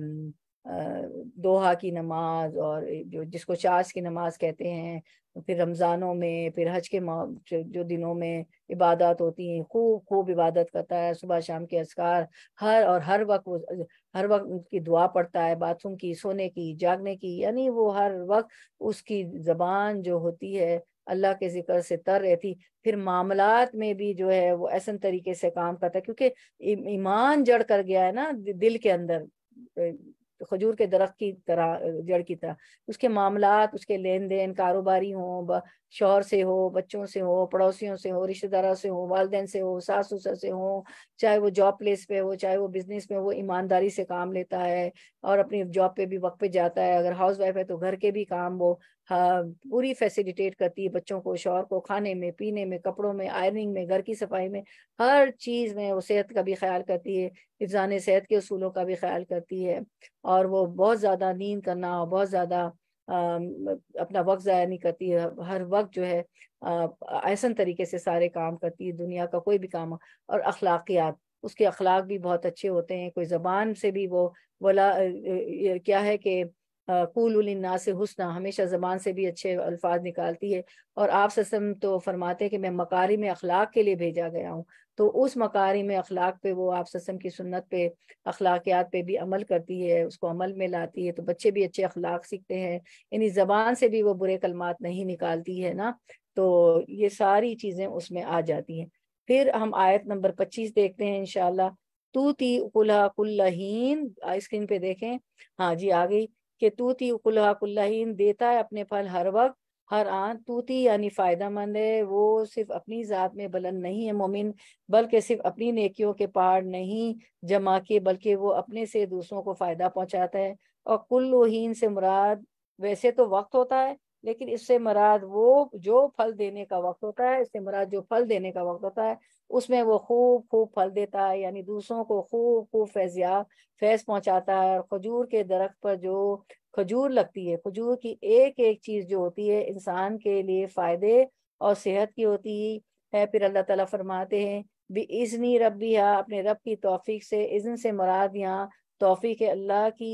दोहा की नमाज और जो जिसको चाश की नमाज कहते हैं फिर रमज़ानों में फिर हज के जो दिनों में इबादत होती हैं खूब खूब इबादत करता है सुबह शाम के असकार हर और हर वक्त हर वक्त उनकी दुआ पड़ता है बाथरूम की सोने की जागने की यानी वो हर वक्त उसकी ज़बान जो होती है अल्लाह के जिक्र से तर रहती फिर मामलात में भी जो है वो ऐसा तरीके से काम करता है क्योंकि ईमान जड़ कर गया है ना दिल के अंदर खजूर के दरख्त की तरह जड़ की तरह उसके मामला उसके लेन देन कारोबारी हो शोहर से हो बच्चों से हो पड़ोसियों से हो रिश्तेदारों से हो वालदेन से हो सास ससुर से हो चाहे वो जॉब प्लेस पे हो चाहे वो बिजनेस में वो ईमानदारी से काम लेता है और अपनी जॉब पे भी वक्त पे जाता है अगर हाउस वाइफ है तो घर के भी काम वो हाँ, पूरी फैसिलिटेट करती है बच्चों को शौहर को खाने में पीने में कपड़ों में आयरनिंग में घर की सफाई में हर चीज़ में वो सेहत का भी ख्याल करती है इफ्जान सेहत के असूलों का भी ख्याल करती है और वो बहुत ज़्यादा नींद करना और बहुत ज़्यादा अपना वक्त ज़ाया नहीं करती है हर वक्त जो है ऐसा तरीके से सारे काम करती है दुनिया का कोई भी काम और अखलाकियात उसके अखलाक भी बहुत अच्छे होते हैं कोई ज़बान से भी वो वला क्या है कि कुल ना से हुसना हमेशा ज़बान से भी अच्छे अल्फाज निकालती है और आप ससम तो फरमाते हैं कि मैं मकारी में अखलाक के लिए भेजा गया हूँ तो उस मकारी में अखलाक पे वो आप ससम की सुन्नत पे अखलाकियात पे भी अमल करती है उसको अमल में लाती है तो बच्चे भी अच्छे अखलाक सीखते हैं यानी ज़बान से भी वो बुरे कलमात नहीं निकालती है ना तो ये सारी चीज़ें उसमें आ जाती हैं फिर हम आयत नंबर पच्चीस देखते हैं इनशाला तू ती कुल्ला कुल्लाहीन स्क्रीन पे देखें हाँ जी आ गई कि तूती कुल्ला देता है अपने फल हर वक्त हर आन तूती यानी फ़ायदा मंद है वो सिर्फ अपनी ज़ात में बुलंद नहीं है मोमिन बल्कि सिर्फ अपनी नेकियों के पहाड़ नहीं जमा के बल्कि वो अपने से दूसरों को फ़ायदा पहुंचाता है और कुल्लोहीन से मुराद वैसे तो वक्त होता है लेकिन इससे मुराद वो जो फल देने का वक्त होता है इससे मुराद जो फल देने का वक्त होता है उसमें वो खूब खूब फल देता है यानी दूसरों को खूब खूब फैजिया फैज पहुंचाता है और खजूर के दरख्त पर जो खजूर लगती है खजूर की एक एक चीज़ जो होती है इंसान के लिए फ़ायदे और सेहत की होती है फिर अल्लाह ताला फरमाते हैं भी इजनी रब भी है अपने रब की तोफ़ी से इज़न से मुराद यहाँ तोफ़ी है अल्लाह की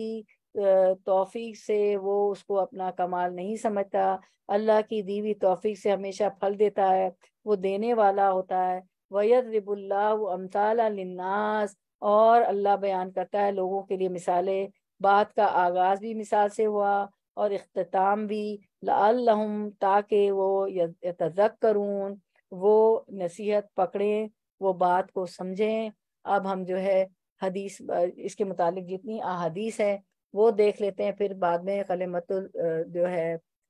तोफ़ी से वो उसको अपना कमाल नहीं समझता अल्लाह की दीवी तोफ़ी से हमेशा फल देता है वो देने वाला होता है वयदरिबुल्लास और अल्लाह बयान करता है लोगों के लिए मिसालें बात का आगाज़ भी मिसाल से हुआ और अख्ताम भी लाम ताकि वो तजक करूँ वो नसीहत पकड़ें वो बात को समझें अब हम जो है हदीस इसके मुतालिक जितनी अहादीस है वो देख लेते हैं फिर बाद में कलमत जो है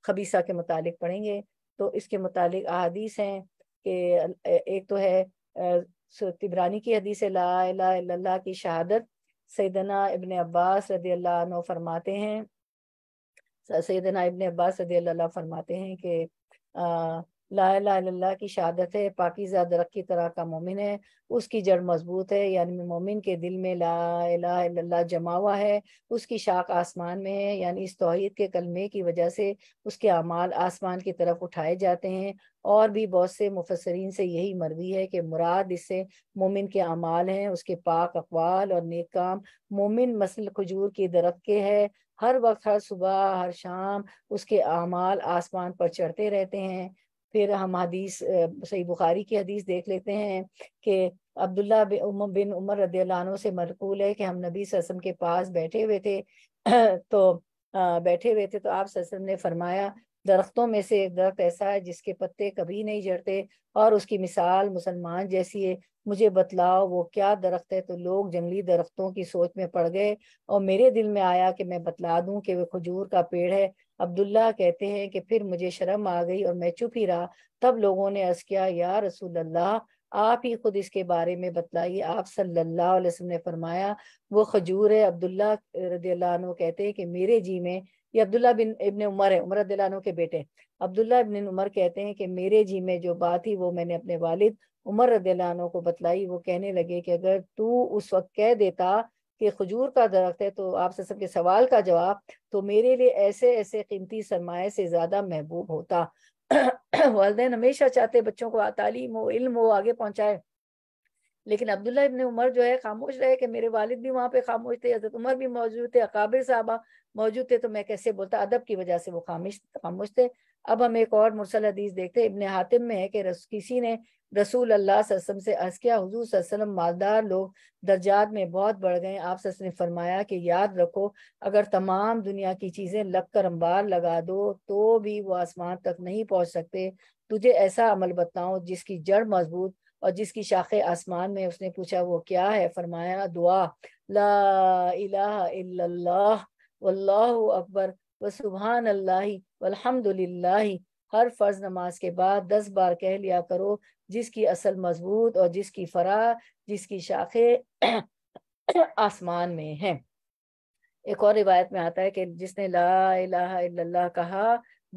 खबीसा के मुतालिक पढ़ेंगे तो इसके मुतालिक अहादीस हैं कि एक तो है तिबरानी की हदीस ला की शहादत सैदना इबन अब्बास रदी अल्लाह फरमाते हैं सैदना इबन अब्बास रदी अल्लाह फरमाते हैं कि ला की शहादत है पाकिजा दरख की तरह का मोमिन है उसकी जड़ मजबूत है यानी मोमिन के दिल में ला जमा हुआ है उसकी शाख आसमान में है यानी इस तोहद के कलमे की वजह से उसके अमाल आसमान की तरफ उठाए जाते हैं और भी बहुत से मुफसरीन से यही मरवी है कि मुराद इससे मोमिन के अमाल हैं उसके पाक अकवाल और नेक काम मोमिन मसल खजूर के दरख के है हर वक्त हर सुबह हर शाम उसके अमाल आसमान पर चढ़ते रहते हैं फिर हम हदीस सही बुखारी की हदीस देख लेते हैं कि अब्दुल्ला बिन उमर रदानों से मरकूल है कि हम नबी ससम के पास बैठे हुए थे तो बैठे हुए थे तो आप ससम ने फरमाया दरख्तों में से एक दरख्त ऐसा है जिसके पत्ते कभी नहीं झड़ते और उसकी मिसाल मुसलमान जैसी है मुझे बतलाओ वो क्या दरख्त है तो लोग जंगली दरख्तों की सोच में पड़ गए और मेरे दिल में आया कि मैं बतला दूं कि वह खजूर का पेड़ है अब्दुल्ला कहते हैं कि फिर मुझे शर्म आ गई और मैं चुप ही रहा तब लोगों ने अर्ज किया या रसूल अल्लाह आप ही खुद इसके बारे में बतलाइए आप सल्लल्लाहु अलैहि वसल्लम ने फरमाया वो खजूर है अब्दुल्ला रदी कहते हैं कि मेरे जी में ये अब्दुल्ला बिन इबन उमर है उमर रदी के बेटे अब्दुल्ला इबन उमर कहते हैं कि मेरे जी में जो बात थी वो मैंने अपने वालिद उमर रदी को बतलाई वो कहने लगे कि अगर तू उस वक्त कह देता कि खजूर का दरख्त है तो आप सब के सवाल का जवाब तो मेरे लिए ऐसे ऐसे कीमती सरमाए से ज़्यादा महबूब होता वालदे हमेशा चाहते बच्चों को तालीम हो इल्म हो आगे पहुंचाए लेकिन अब्दुल्ला इब्ने उमर जो है खामोश रहे कि मेरे वालिद भी वहाँ पे खामोश थे हजरत उमर भी मौजूद थे अकाबिर साहबा मौजूद थे तो मैं कैसे बोलता अदब की वजह से वो खामोश खामोश थे अब हम एक और मुरसल हदीस देखते हैं इब्ने हातिम में है कि रस, किसी ने रसूल अल्लाह वसल्लम से अर्ज किया हुजूर वसल्लम मालदार लोग दर्जात में बहुत बढ़ गए आप सस ने फरमाया कि याद रखो अगर तमाम दुनिया की चीज़ें लग कर अंबार लगा दो तो भी वो आसमान तक नहीं पहुंच सकते तुझे ऐसा अमल बताओ जिसकी जड़ मजबूत और जिसकी शाखे आसमान में उसने पूछा वो क्या है फरमाया दुआ ला इलाहा इल्लल्लाह वल्लाहु अकबर व सुबहान अल्लाह वल्हम्दुलिल्लाह हर फ़र्ज नमाज के बाद दस बार कह लिया करो जिसकी असल मजबूत और जिसकी फरा जिसकी शाखें आसमान में हैं एक और रिवायत में आता है कि जिसने ला इलाहा इल्लल्लाह कहा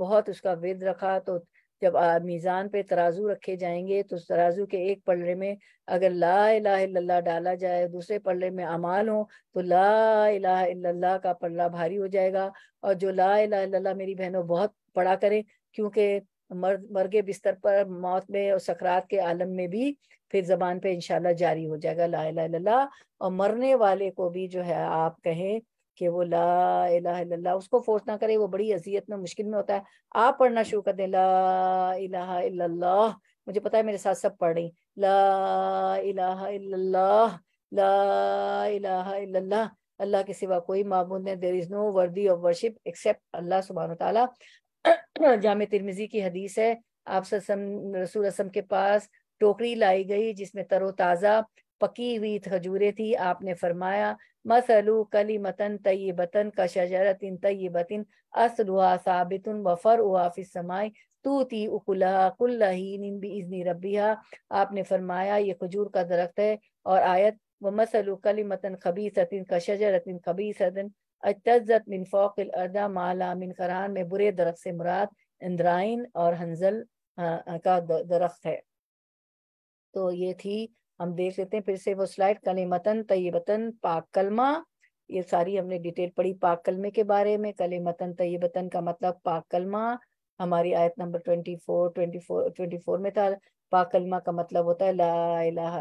बहुत उसका विद रखा तो जब मीज़ान पे तराजू रखे जाएंगे तो तराजू के एक पलड़े में अगर ला लाला डाला जाए दूसरे पलड़े में अमाल हो तो ला लाला का पल्ला भारी हो जाएगा और जो ला लाला मेरी बहनों बहुत पड़ा करें क्योंकि मर मरगे बिस्तर पर मौत में और सकरात के आलम में भी फिर जबान पे इनशाला जारी हो जाएगा ला लाला और मरने वाले को भी जो है आप कहें कि वो ला इला इल्ला उसको फोर्स ना करे वो बड़ी अजियत में मुश्किल में होता है आप पढ़ना शुरू कर दें ला इला इल्ला मुझे पता है मेरे साथ सब पढ़ रही ला इला इल्ला ला इला इल्ला अल्लाह के सिवा कोई मामूद नहीं there is no worthy of worship except Allah सुबहान तला जाम तिरमिजी की हदीस है आप ससम रसूल असम के पास टोकरी लाई गई जिसमें तरोताज़ा पकी हुई खजूरें थी आपने फरमाया मसलू कली मतन तय बतन का शजरतिन तय बतिन असलुहा साबितन वफर उहाफिसमाई तूती उकुलहा कुल्लिन इजनी रबिहा आपने फरमाया ये खजूर का दरख्त है और आयत व मसलू कली मतन खबी सतिन का शजरतिन खबी सदन अजत मिन फोकिल अर्दा माला मिन करान में बुरे दरख्त से मुराद इंद्राइन और हंजल हाँ, का दरख्त है तो ये थी हम देख लेते हैं फिर से वो स्लाइड मतन तयबतन पाक कलमा ये सारी हमने डिटेल पढ़ी पाक कलमे के बारे में कले मतन तयबतन का मतलब पाक कलमा हमारी आयत number twenty four twenty four twenty four में था पाक कलमा का मतलब होता है ला इलाहा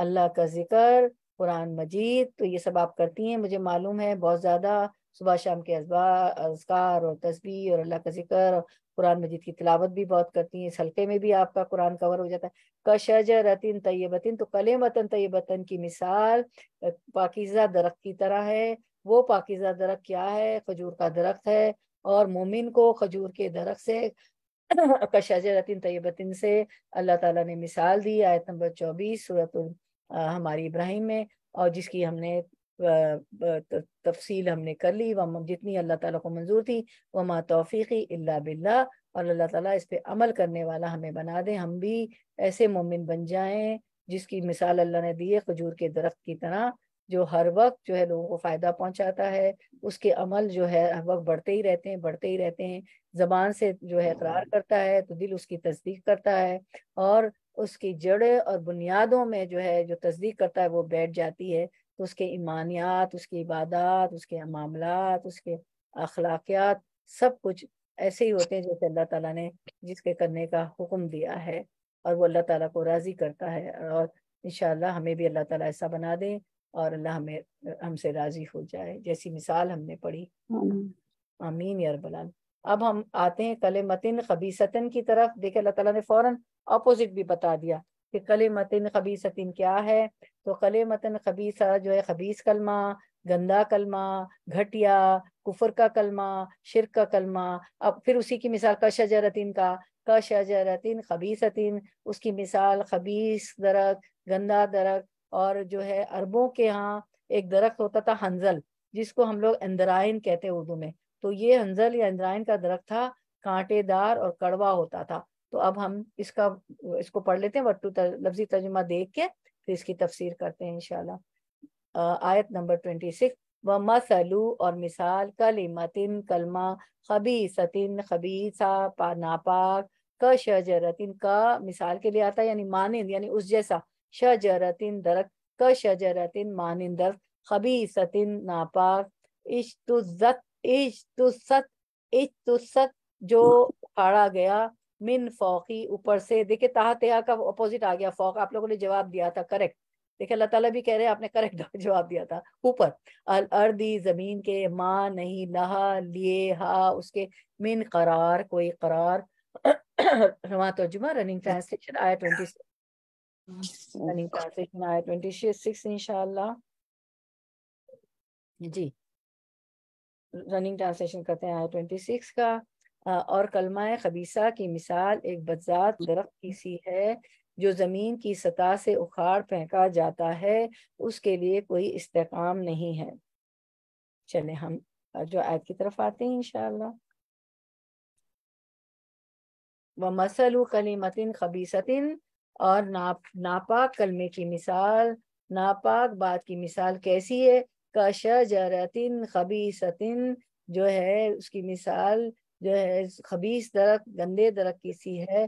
अल्लाह का जिक्र कुरान मजीद तो ये सब आप करती हैं मुझे मालूम है बहुत ज़्यादा सुबह शाम के अजबा अजकार और तस्बी और अल्लाह का जिक्र कुरान मजीद की तिलावत भी बहुत करती हैं इस हल्के में भी आपका कुरान कवर हो जाता है कशज रतिन तयबतिन तो कले मतन तयबतन की मिसाल पाकिज़ा दरख्त की तरह है वो पाकिज़ा दरख्त क्या है खजूर का दरख्त है और मोमिन को खजूर के दरख्त से रतिन तयबतिन से अल्लाह ताला ने मिसाल दी आयत नंबर चौबीस सूरत हमारी इब्राहिम में और जिसकी हमने तफसील हमने कर ली वह जितनी अल्लाह ताला को मंजूर थी माँ तोफ़ी अल्ला बिल्ला और अल्लाह ताला इस पे अमल करने वाला हमें बना दे हम भी ऐसे मोमिन बन जाएं जिसकी मिसाल अल्लाह ने दी है खजूर के दरख्त की तरह जो हर वक्त जो है लोगों को फ़ायदा पहुंचाता है उसके अमल जो है हर वक्त बढ़ते ही रहते हैं बढ़ते ही रहते हैं ज़बान से जो है करार करता है तो दिल उसकी तस्दीक करता है और उसकी जड़ और बुनियादों में जो है जो तस्दीक करता है वो बैठ जाती है तो उसके ईमानियात उसकी इबादत उसके मामलात उसके अखलाकियात सब कुछ ऐसे ही होते हैं जैसे अल्लाह ताला ने जिसके करने का हुक्म दिया है और वो अल्लाह ताला को राज़ी करता है और इन हमें भी अल्लाह ताला ऐसा बना दें और अल्लाह हमें हमसे राज़ी हो जाए जैसी मिसाल हमने पढ़ी आमीन यारबलान अब हम आते हैं कले मतिन खबीसतन की तरफ देखे अल्लाह ताला ने फ़ौरन अपोजिट भी बता दिया कि कले मतन खबीसतिन क्या है तो कले मतन खबीसा जो है खबीस कलमा गंदा कलमा घटिया कुफर का कलमा शिर का कलमा अब फिर उसी की मिसाल का शजरतिन का का शजरतिन खबीसतिन उसकी मिसाल खबीस दरख गंदा दरख और जो है अरबों के यहाँ एक दरख्त होता था हंजल जिसको हम लोग इंद्रायन कहते हैं उर्दू में तो ये हंजल या इंद्रायन का दरख्त था कांटेदार और कड़वा होता था तो अब हम इसका इसको पढ़ लेते हैं वट्टू तर, लफ्जी तर्जुमा देख के फिर इसकी तफसीर करते हैं इनशाला आयत नंबर ट्वेंटी सिक्स व मसलू और मिसाल मतिन कलमा खबी सतिन खबीसा पा नापाक क शजरतिन का मिसाल के लिए आता है यानी मानिंद यानी उस जैसा शजरतिन दरक क शजरतिन मानिंद दरख खबी सतिन नापाक इश्तुजत इश्तुसत इश्तुसत जो उखाड़ा गया मिन फोकी ऊपर से देखिए तेहा का अपोजिट आ गया फोक आप लोगों ने जवाब दिया था करेक्ट देखिए अल्लाह ताला भी कह रहे हैं आपने करेक्ट जवाब दिया था ऊपर अल अर्दी जमीन के माँ नहीं लहा लिए हा उसके मिन करार कोई करार रवा जुमा रनिंग ट्रांसलेशन आया ट्वेंटी रनिंग ट्रांसलेशन आया ट्वेंटी सिक्स इंशाल्लाह जी रनिंग ट्रांसलेशन करते हैं आया ट्वेंटी सिक्स का और कलमा खबीसा की मिसाल एक बदजात दरख्त की सी है जो ज़मीन की सतह से उखाड़ फेंका जाता है उसके लिए कोई इस्तेकाम नहीं है चले हम जो आयत की तरफ आते हैं इनशाला व मसल कलीमतिन खबीसतिन और नाप नापाक कलमे की मिसाल नापाक बात की मिसाल कैसी है कशरतिन खबीसतिन जो है उसकी मिसाल जो है खबीस दरक गंदे दरक की सी है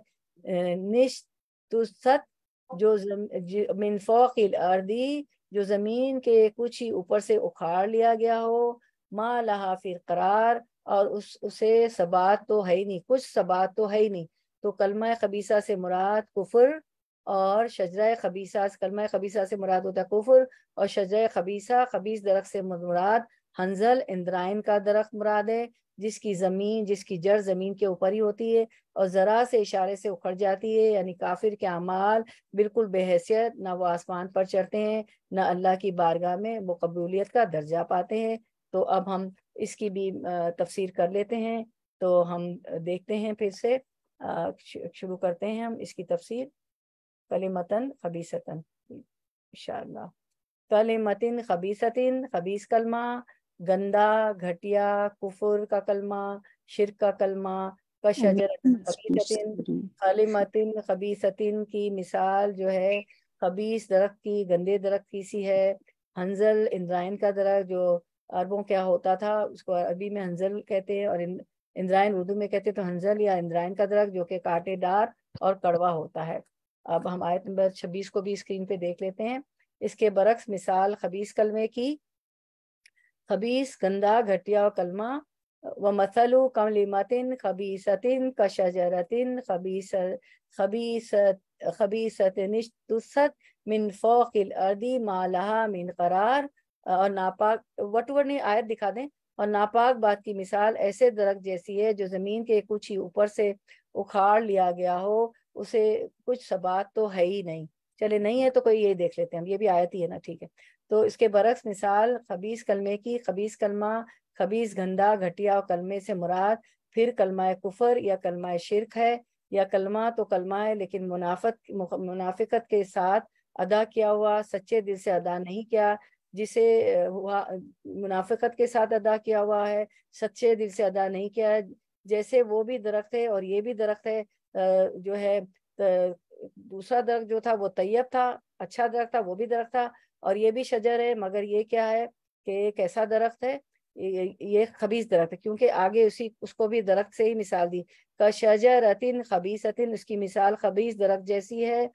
निश जो, जो मिनफोकिल अर्दी जो ज़मीन के कुछ ही ऊपर से उखाड़ लिया गया हो माँ फिर करार और उस उसे सबात तो है ही नहीं कुछ सबात तो है ही नहीं तो कलमा खबीसा से मुराद कुफर और शजरा खबीसा कलमा खबीसा से मुराद होता है कुफर और शजरा खबीसा खबीस दरख से मुराद हंजल इंद्राइन का दरख्त मुराद है जिसकी ज़मीन जिसकी जड़ ज़मीन के ऊपर ही होती है और ज़रा से इशारे से उखड़ जाती है यानी काफिर के अमाल बिल्कुल बेहसियत ना वो आसमान पर चढ़ते हैं ना अल्लाह की बारगाह में वो कबूलियत का दर्जा पाते हैं तो अब हम इसकी भी तफसीर कर लेते हैं तो हम देखते हैं फिर से शुरू करते हैं हम इसकी तफसीर मतन खबीसतन इन मतिन खबीसतिन खबीस कलमा गंदा घटिया कुफुर का कलमा शिर का कलमा खलिमतिन खबीसतिन की मिसाल जो है खबीस दरख्त की गंदे दरख्त की सी है हंजल इंद्रायन का दरख जो अरबों क्या होता था उसको अरबी में हंजल कहते हैं और इंद्रायन उर्दू में कहते हैं तो हंजल या इंद्रायन का दरख्त जो कि कांटेदार और कड़वा होता है अब हम आयत नंबर छब्बीस को भी स्क्रीन पे देख लेते हैं इसके बरक्स मिसाल खबीस कलमे की खबीस गंदा घटिया और कलमा व मसलु कमलिमतिन खबीसतिन कशरतिन खबीस खबीस खबीसत मिन फ़ोकिल अर्दी मालहा मिन करार और नापाक वट ने आयत दिखा दें और नापाक बात की मिसाल ऐसे दरख्त जैसी है जो ज़मीन के कुछ ही ऊपर से उखाड़ लिया गया हो उसे कुछ सबात तो है ही नहीं चले नहीं है तो कोई ये देख लेते हैं हम ये भी आयत ही है ना ठीक है तो इसके बरक्स मिसाल खबीस कलमे की खबीस कलमा खबीस गंदा घटिया कलमे से मुराद फिर कलमा कुफर या कलमा शिरक है या कलमा तो कलमा है लेकिन मुनाफत मुनाफिकत के साथ अदा किया हुआ सच्चे दिल से अदा नहीं किया जिसे हुआ मुनाफिकत के साथ अदा किया हुआ है सच्चे दिल से अदा नहीं किया है जैसे वो भी दरख्त है और ये भी दरख्त है जो है दूसरा दरख्त जो था वो तैयब था अच्छा दरख्त था वो भी दरख्त था और ये भी शजर है मगर ये क्या है कि एक ऐसा दरख्त है ये, खबीस दरख्त है क्योंकि आगे उसी उसको भी दरख्त से ही मिसाल दी का शजर अतिन खबीस अतिन उसकी मिसाल खबीस दरख्त जैसी है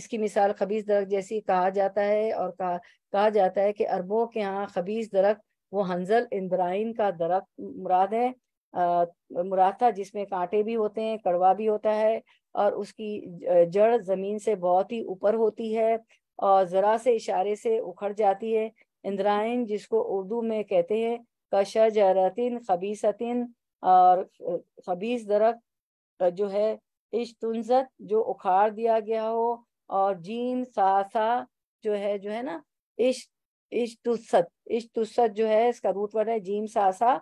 इसकी मिसाल खबीस दरख्त जैसी कहा जाता है और कहा कहा जाता है कि अरबों के यहाँ खबीस दरख्त वो हंजल इंद्राइन का दरख्त मुराद है मुराद था जिसमें कांटे भी होते हैं कड़वा भी होता है और उसकी जड़ जमीन से बहुत ही ऊपर होती है और ज़रा से इशारे से उखड़ जाती है इंद्राइन जिसको उर्दू में कहते हैं कशा खबीसतिन और खबीस दरख्त जो है इश्तुनजत जो उखाड़ दिया गया हो और जीम सासा जो है जो है ना इश इश्तुसत इश्तुसत जो है इसका रूट वर्ड है जीम सासा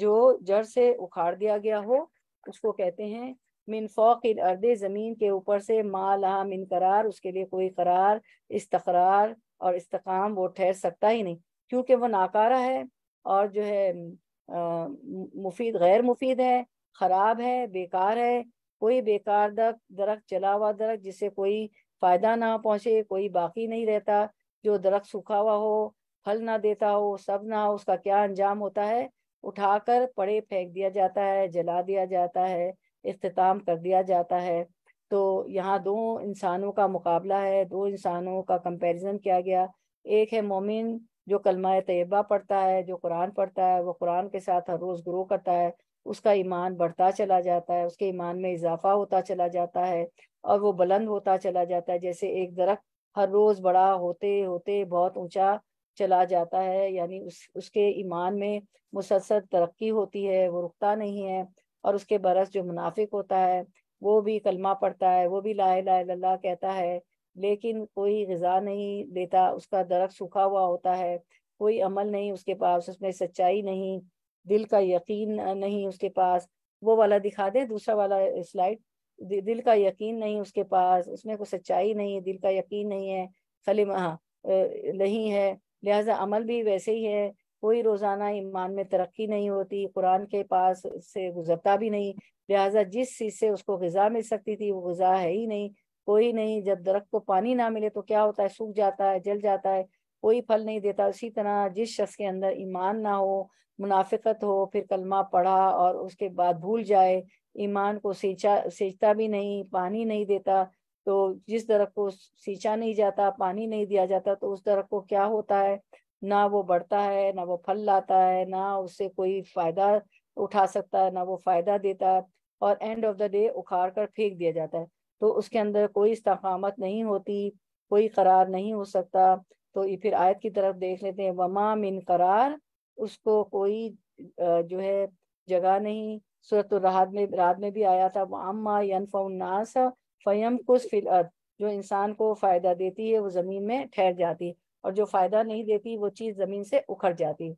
जो जड़ से उखाड़ दिया गया हो उसको कहते हैं मिन इन अर्द ज़मीन के ऊपर से माल लहा मिन करार उसके लिए कोई करार इस्तकरार और इस्तकाम वो ठहर सकता ही नहीं क्योंकि वो नाकारा है और जो है आ, मुफीद गैर मुफीद है ख़राब है बेकार है कोई बेकार दर दरख्त चला हुआ दरख्त जिससे कोई फ़ायदा ना पहुँचे कोई बाकी नहीं रहता जो दरख्त सूखा हुआ हो फल ना देता हो सब ना हो उसका क्या अंजाम होता है उठाकर पड़े फेंक दिया जाता है जला दिया जाता है अख्ताम कर दिया जाता है तो यहाँ दो इंसानों का मुकाबला है दो इंसानों का कंपेरिजन किया गया एक है मोमिन जो कलमा तयबा पढ़ता है जो कुरान पढ़ता है वो कुरान के साथ हर रोज़ ग्रो करता है उसका ईमान बढ़ता चला जाता है उसके ईमान में इजाफा होता चला जाता है और वो बुलंद होता चला जाता है जैसे एक दरख्त हर रोज़ बड़ा होते होते बहुत ऊंचा चला जाता है यानी उस उसके ईमान में मुसलसल तरक्की होती है वो रुकता नहीं है और उसके बरस जो मुनाफिक होता है वो भी कलमा पढ़ता है वो भी ला ला कहता है लेकिन कोई गज़ा नहीं देता उसका दरख़ सूखा हुआ होता है कोई अमल नहीं उसके पास उसमें सच्चाई नहीं दिल का यकीन नहीं उसके पास वो वाला दिखा दे दूसरा वाला स्लाइड दिल का यकीन नहीं उसके पास उसमें कोई सच्चाई नहीं है दिल का यकीन नहीं है खलीम हाँ, नहीं है लिहाजा अमल भी वैसे ही है कोई रोज़ाना ईमान में तरक्की नहीं होती कुरान के पास से गुजरता भी नहीं लिहाजा जिस चीज़ से उसको गज़ा मिल सकती थी वो गज़ा है ही नहीं कोई नहीं जब दरख्त को पानी ना मिले तो क्या होता है सूख जाता है जल जाता है कोई फल नहीं देता उसी तरह जिस शख्स के अंदर ईमान ना हो मुनाफिकत हो फिर कलमा पढ़ा और उसके बाद भूल जाए ईमान को सींचा सींचता भी नहीं पानी नहीं देता तो जिस दरख्त को सींचा नहीं जाता पानी नहीं दिया जाता तो उस दरख्त को क्या होता है ना वो बढ़ता है ना वो फल लाता है ना उससे कोई फायदा उठा सकता है ना वो फायदा देता है और एंड ऑफ द डे उखाड़ कर फेंक दिया जाता है तो उसके अंदर कोई इस्तेमत नहीं होती कोई करार नहीं हो सकता तो ये फिर आयत की तरफ देख लेते हैं वमा मिन करार उसको कोई जो है जगह नहीं सूरत राहत में रात में भी आया था अम्मा यनफनास फयम कुछ फिल जो इंसान को फ़ायदा देती है वो ज़मीन में ठहर जाती है और जो फायदा नहीं देती वो चीज जमीन से उखड़ जाती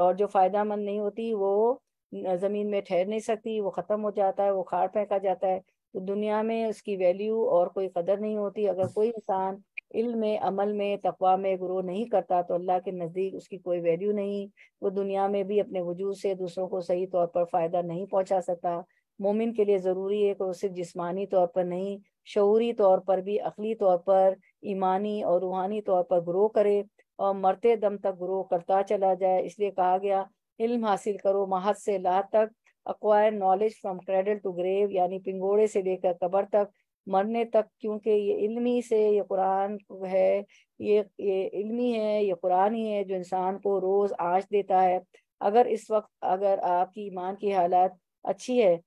और जो फायदा मंद नहीं होती वो जमीन में ठहर नहीं सकती वो खत्म हो जाता है वो खाड़ फेंका जाता है तो दुनिया में उसकी वैल्यू और कोई कदर नहीं होती अगर हम्म। कोई इंसान इल्म में अमल में तकवा में ग्रो नहीं करता तो अल्लाह के नज़दीक उसकी कोई वैल्यू नहीं वो दुनिया में भी अपने वजूद से दूसरों को सही तौर पर फ़ायदा नहीं पहुंचा सकता मोमिन के लिए ज़रूरी है कि वो सिर्फ जिस्मानी तौर पर नहीं शौरी तौर पर भी अखली तौर पर ईमानी और रूहानी तौर पर ग्रो करे और मरते दम तक ग्रो करता चला जाए इसलिए कहा गया इल्म हासिल करो महत से ला तक acquire knowledge from cradle to grave यानी पिंगोड़े से लेकर कबर तक मरने तक क्योंकि ये इल्मी से ये कुरान है ये ये इल्मी है ये कुरान ही है जो इंसान को रोज़ आज देता है अगर इस वक्त अगर आपकी ईमान की हालात अच्छी है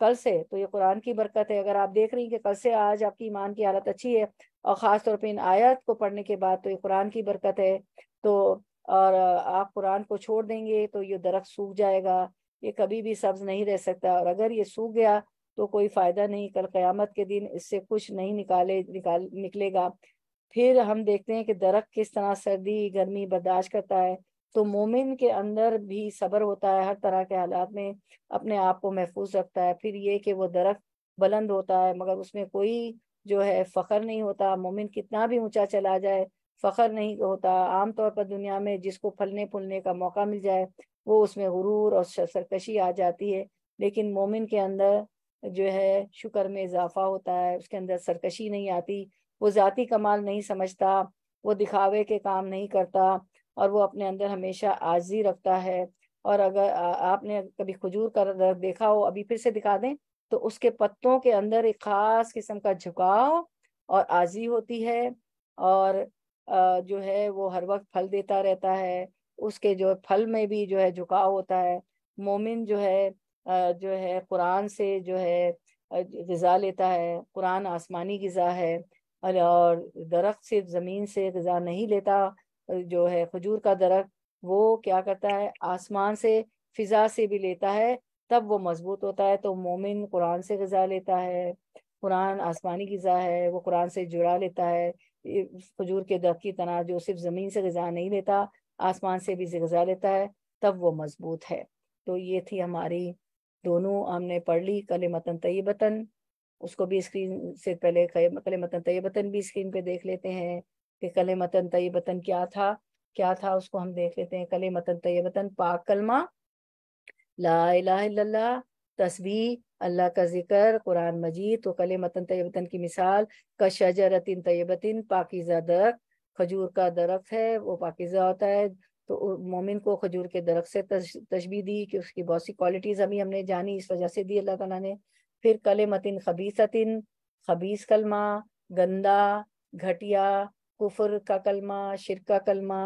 कल से तो ये कुरान की बरकत है अगर आप देख रही हैं कि कल से आज आपकी ईमान की हालत अच्छी है और ख़ास तौर पर इन आयत को पढ़ने के बाद तो ये कुरान की बरकत है तो और आप कुरान को छोड़ देंगे तो ये दरख्त सूख जाएगा ये कभी भी सब्ज नहीं रह सकता और अगर ये सूख गया तो कोई फ़ायदा नहीं कल क़्यामत के दिन इससे कुछ नहीं निकाले निकाल निकलेगा फिर हम देखते हैं कि दरख्त किस तरह सर्दी गर्मी बर्दाश्त करता है तो मोमिन के अंदर भी सब्र होता है हर तरह के हालात में अपने आप को महफूज रखता है फिर ये कि वो दरख्त बुलंद होता है मगर उसमें कोई जो है फ़ख्र नहीं होता मोमिन कितना भी ऊंचा चला जाए फ़ख्र नहीं होता आमतौर पर दुनिया में जिसको फलने फूलने का मौका मिल जाए वो उसमें गुरूर और सरकशी आ जाती है लेकिन मोमिन के अंदर जो है शुक्र में इजाफा होता है उसके अंदर सरकशी नहीं आती वो ज़ाती कमाल नहीं समझता वो दिखावे के काम नहीं करता और वो अपने अंदर हमेशा आजी रखता है और अगर आपने कभी खजूर का देखा हो अभी फिर से दिखा दें तो उसके पत्तों के अंदर एक खास किस्म का झुकाव और आजी होती है और जो है वो हर वक्त फल देता रहता है उसके जो फल में भी जो है झुकाव होता है मोमिन जो है जो है कुरान से जो है गज़ा लेता है कुरान आसमानी गज़ा है और दरख्त सिर्फ ज़मीन से गज़ा नहीं लेता जो है खजूर का दरख वो क्या करता है आसमान से फिजा से भी लेता है तब वो मजबूत होता है तो मोमिन कुरान से गज़ा लेता है कुरान आसमानी गज़ा है वो कुरान से जुड़ा लेता है खजूर के दर की तरह जो सिर्फ ज़मीन से गज़ा नहीं लेता आसमान से भी गज़ा लेता है तब वो मजबूत है तो ये थी हमारी दोनों हमने पढ़ ली कले मतन तयबतन उसको भी स्क्रीन से पहले कले मतन तयबतन भी स्क्रीन पे देख लेते हैं कि कले मतन तयबतन क्या था क्या था उसको हम देख लेते हैं कले मतन तयबतन पाक कलमा ला तस्बी अल्लाह का जिक्र कुरान मजीद तो कले मतन तयबतन की मिसाल कशजरतिन तयबतिन पाकिज़ा दर खजूर का दरख्त है वो पाकिज़ा होता है तो मोमिन को खजूर के दरख्त से तस्वी दी कि उसकी बहुत सी क्वालिटीज़ अभी हमने जानी इस वजह से दी अल्लाह तला ने फिर कले मतिन खबीसतिन खबीस कलमा गंदा घटिया कुफर का कलमा शिर का कलमा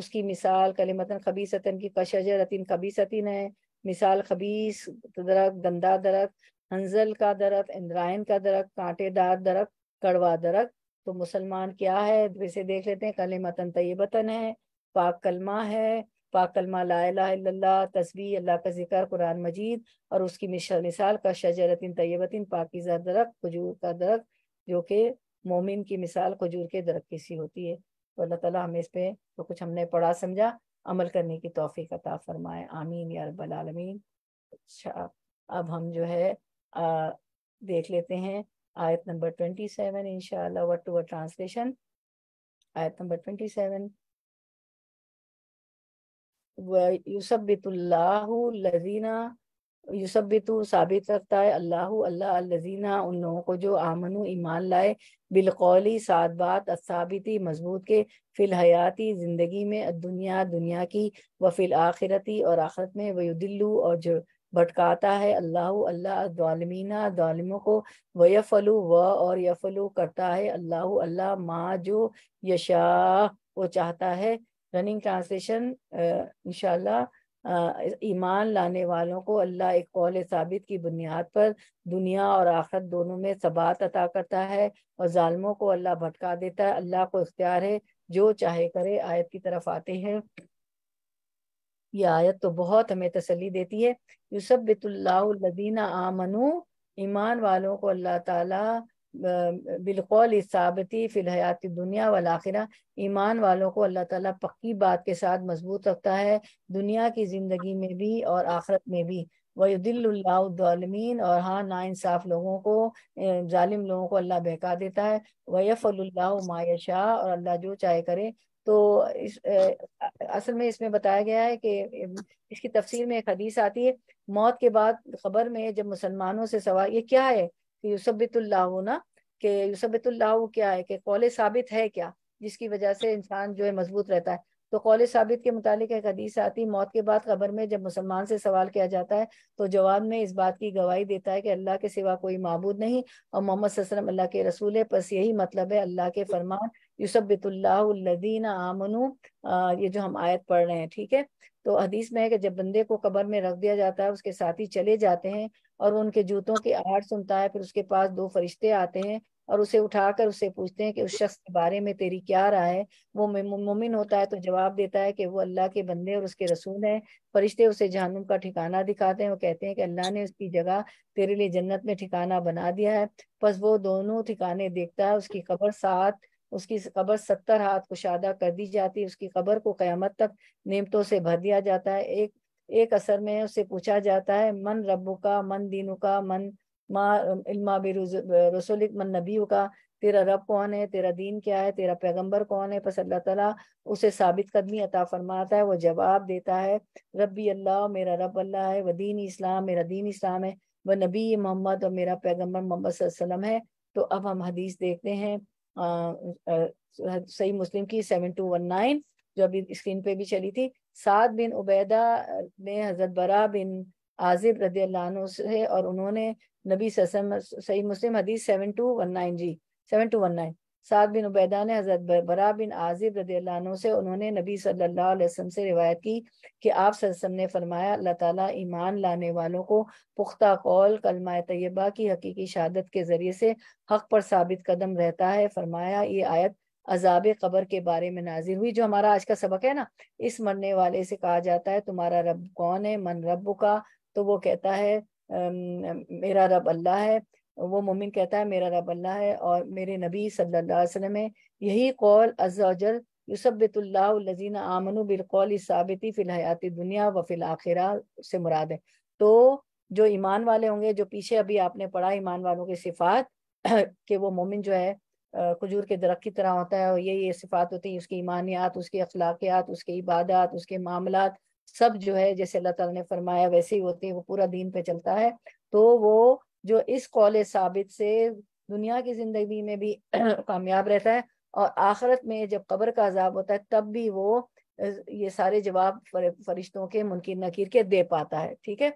उसकी मिसाल मतन खबीस की कशजरतिन खबीसतिन है मिसाल खबीस दरख गंदा दरख हंजल का दरख इंद्रायन का दरख कांटेदार दरख कड़वा दरख तो मुसलमान क्या है वैसे देख लेते हैं मतन तयबतन है पाक कलमा है पाक कलमा ला तस्वीर अल्लाह का जिक्र कुरान मजीद और उसकी मिसाल का शजरतिन तयबतिन पाकिजा दरख खजूर का दरख जो कि मोमिन की मिसाल खजूर के दर की सी होती है तो अल्लाह ताला हमें इस पे जो तो कुछ हमने पढ़ा समझा अमल करने की तोहफ़ी अता फरमाए आमीन या रबालमीन अच्छा अब हम जो है आ, देख लेते हैं आयत number twenty seven in word to word translation आयत नंबर ट्वेंटी सेवन यूसबितुल्लाजीना युसबित तो साबित करता है अल्लाह अल्लाह अल्लजीना उन लोगों को जो आमन ईमान लाए बिलकौली सात बात असाबिती मजबूत के फिल हयाती ज़िंदगी में दुनिया दुनिया की व फिल आखिरती और आखिरत में वयुदिल्लु और जो भटकाता है अल्लाह अल्लाहमीना दालमीना दालमों को यफलु व और यफलु करता है अल्लाह अल्लाह माँ जो यशा वो चाहता है रनिंग ट्रांसलेशन इनशाला ईमान लाने वालों को अल्लाह एक कौल साबित की बुनियाद पर दुनिया और आखरत दोनों में सबात अता करता है और जालमों को अल्लाह भटका देता है अल्लाह को इख्तियार है जो चाहे करे आयत की तरफ आते हैं ये आयत तो बहुत हमें तसली देती है बेतुल्लादीना आमनु ईमान वालों को अल्लाह ताला बिलकौल साबती फ़िलहती दुनिया वाल आखिरा ईमान वालों को अल्लाह ताला पक्की बात के साथ मजबूत रखता है दुनिया की ज़िंदगी में भी और आखरत में भी वयुदिल्लामीन और हाँ नाइंसाफ लोगों को जालिम लोगों को अल्लाह बहका देता है वयफ़ल्ला शाह और अल्लाह जो चाहे करे तो इस असल में इसमें बताया गया है कि इसकी तफसीर में एक हदीस आती है मौत के बाद खबर में जब मुसलमानों से सवाल ये क्या है यूसबितुल्लाह ना कि यूसबितुल्लाह क्या है कि कौल साबित है क्या जिसकी वजह से इंसान जो है मजबूत रहता है तो कौल साबित के मुतालिक एक हदीस आती मौत के बाद खबर में जब मुसलमान से सवाल किया जाता है तो जवाब में इस बात की गवाही देता है कि अल्लाह के सिवा कोई मबूद नहीं और मोहम्मद अल्लाह के रसूल है बस यही मतलब है अल्लाह के फरमान यूसबितुल्लादीन आमनु ये जो हम आयत पढ़ रहे हैं ठीक है तो हदीस में है कि जब बंदे को कबर में रख दिया जाता है उसके साथी चले जाते हैं और वो उनके जूतों की आहट सुनता है फिर उसके पास दो फरिश्ते आते हैं और उसे उठाकर उसे पूछते हैं कि उस शख्स के बारे में तेरी क्या राय है वो मुमिन होता है तो जवाब देता है कि वो अल्लाह के बंदे और उसके रसूल हैं फरिश्ते उसे जहनुम का ठिकाना दिखाते हैं वो कहते हैं कि अल्लाह ने उसकी जगह तेरे लिए जन्नत में ठिकाना बना दिया है बस वो दोनों ठिकाने देखता है उसकी खबर साथ उसकी कब्र सत्तर हाथ कुशादा कर दी जाती है उसकी कब्र को क़यामत तक नियमतों से भर दिया जाता है एक एक असर में उससे पूछा जाता है मन रबू का मन दीनू का मन माँ इल्मा रसोलिक मन नबी का तेरा रब कौन है तेरा दीन क्या है तेरा पैगंबर कौन है बस अल्लाह तला उसे साबित कदमी अता फरमाता है वो जवाब देता है रबी अल्लाह मेरा रब अल्लाह है व दीन इस्लाम मेरा दीन इस्लाम है व नबी मोहम्मद और मेरा पैगम्बर मोहम्मद है तो अब हम हदीस देखते हैं सही मुस्लिम की सेवन टू वन नाइन जो अभी स्क्रीन पे भी चली थी सात बिन उबैदा ने हजरत बरा बिन आजिब रदी से और उन्होंने नबी ससम सही मुस्लिम हदीस सेवन टू वन नाइन जी सेवन टू वन नाइन साद बिन उबैदा ने हज़रत बरा बिन आजिब रदी से उन्होंने नबी सल्लल्लाहु अलैहि वसल्लम से रिवायत की कि आप वसल्लम ने फरमाया अल्लाह ताला ईमान लाने वालों को पुख्ता कौल कलमा तैयबा की हकीकी शहादत के ज़रिए से हक पर साबित कदम रहता है फरमाया ये आयत अजाब कबर के बारे में नाजिर हुई जो हमारा आज का सबक है ना इस मरने वाले से कहा जाता है तुम्हारा रब कौन है मन रब का तो वो कहता है मेरा रब अल्लाह है वो मोमिन कहता है मेरा रब अल्लाह है और मेरे नबी सल्लल्लाहु अलैहि वसल्लम है यही कौल अज्जल यूसबितुल्लाजीन आमन बिलकौल साबिती फ़िलहयात दुनिया व फिल आखिरा से मुराद है तो जो ईमान वाले होंगे जो पीछे अभी आपने पढ़ा ईमान वालों के सिफात के वो मोमिन जो है खजूर के दरख्त की तरह होता है और ये ये सिफात होती है उसकी ईमानियात उसकी अखलाकियात उसके इबादत उसके मामला सब जो है जैसे अल्लाह ताला ने फरमाया वैसे ही होते हैं वो पूरा दीन पे चलता है तो वो जो इस कौल साबित से दुनिया की जिंदगी में भी कामयाब रहता है और आखरत में जब कब्र का अजाब होता है तब भी वो ये सारे जवाब फरिश्तों के मुनकिन नकीर के दे पाता है ठीक है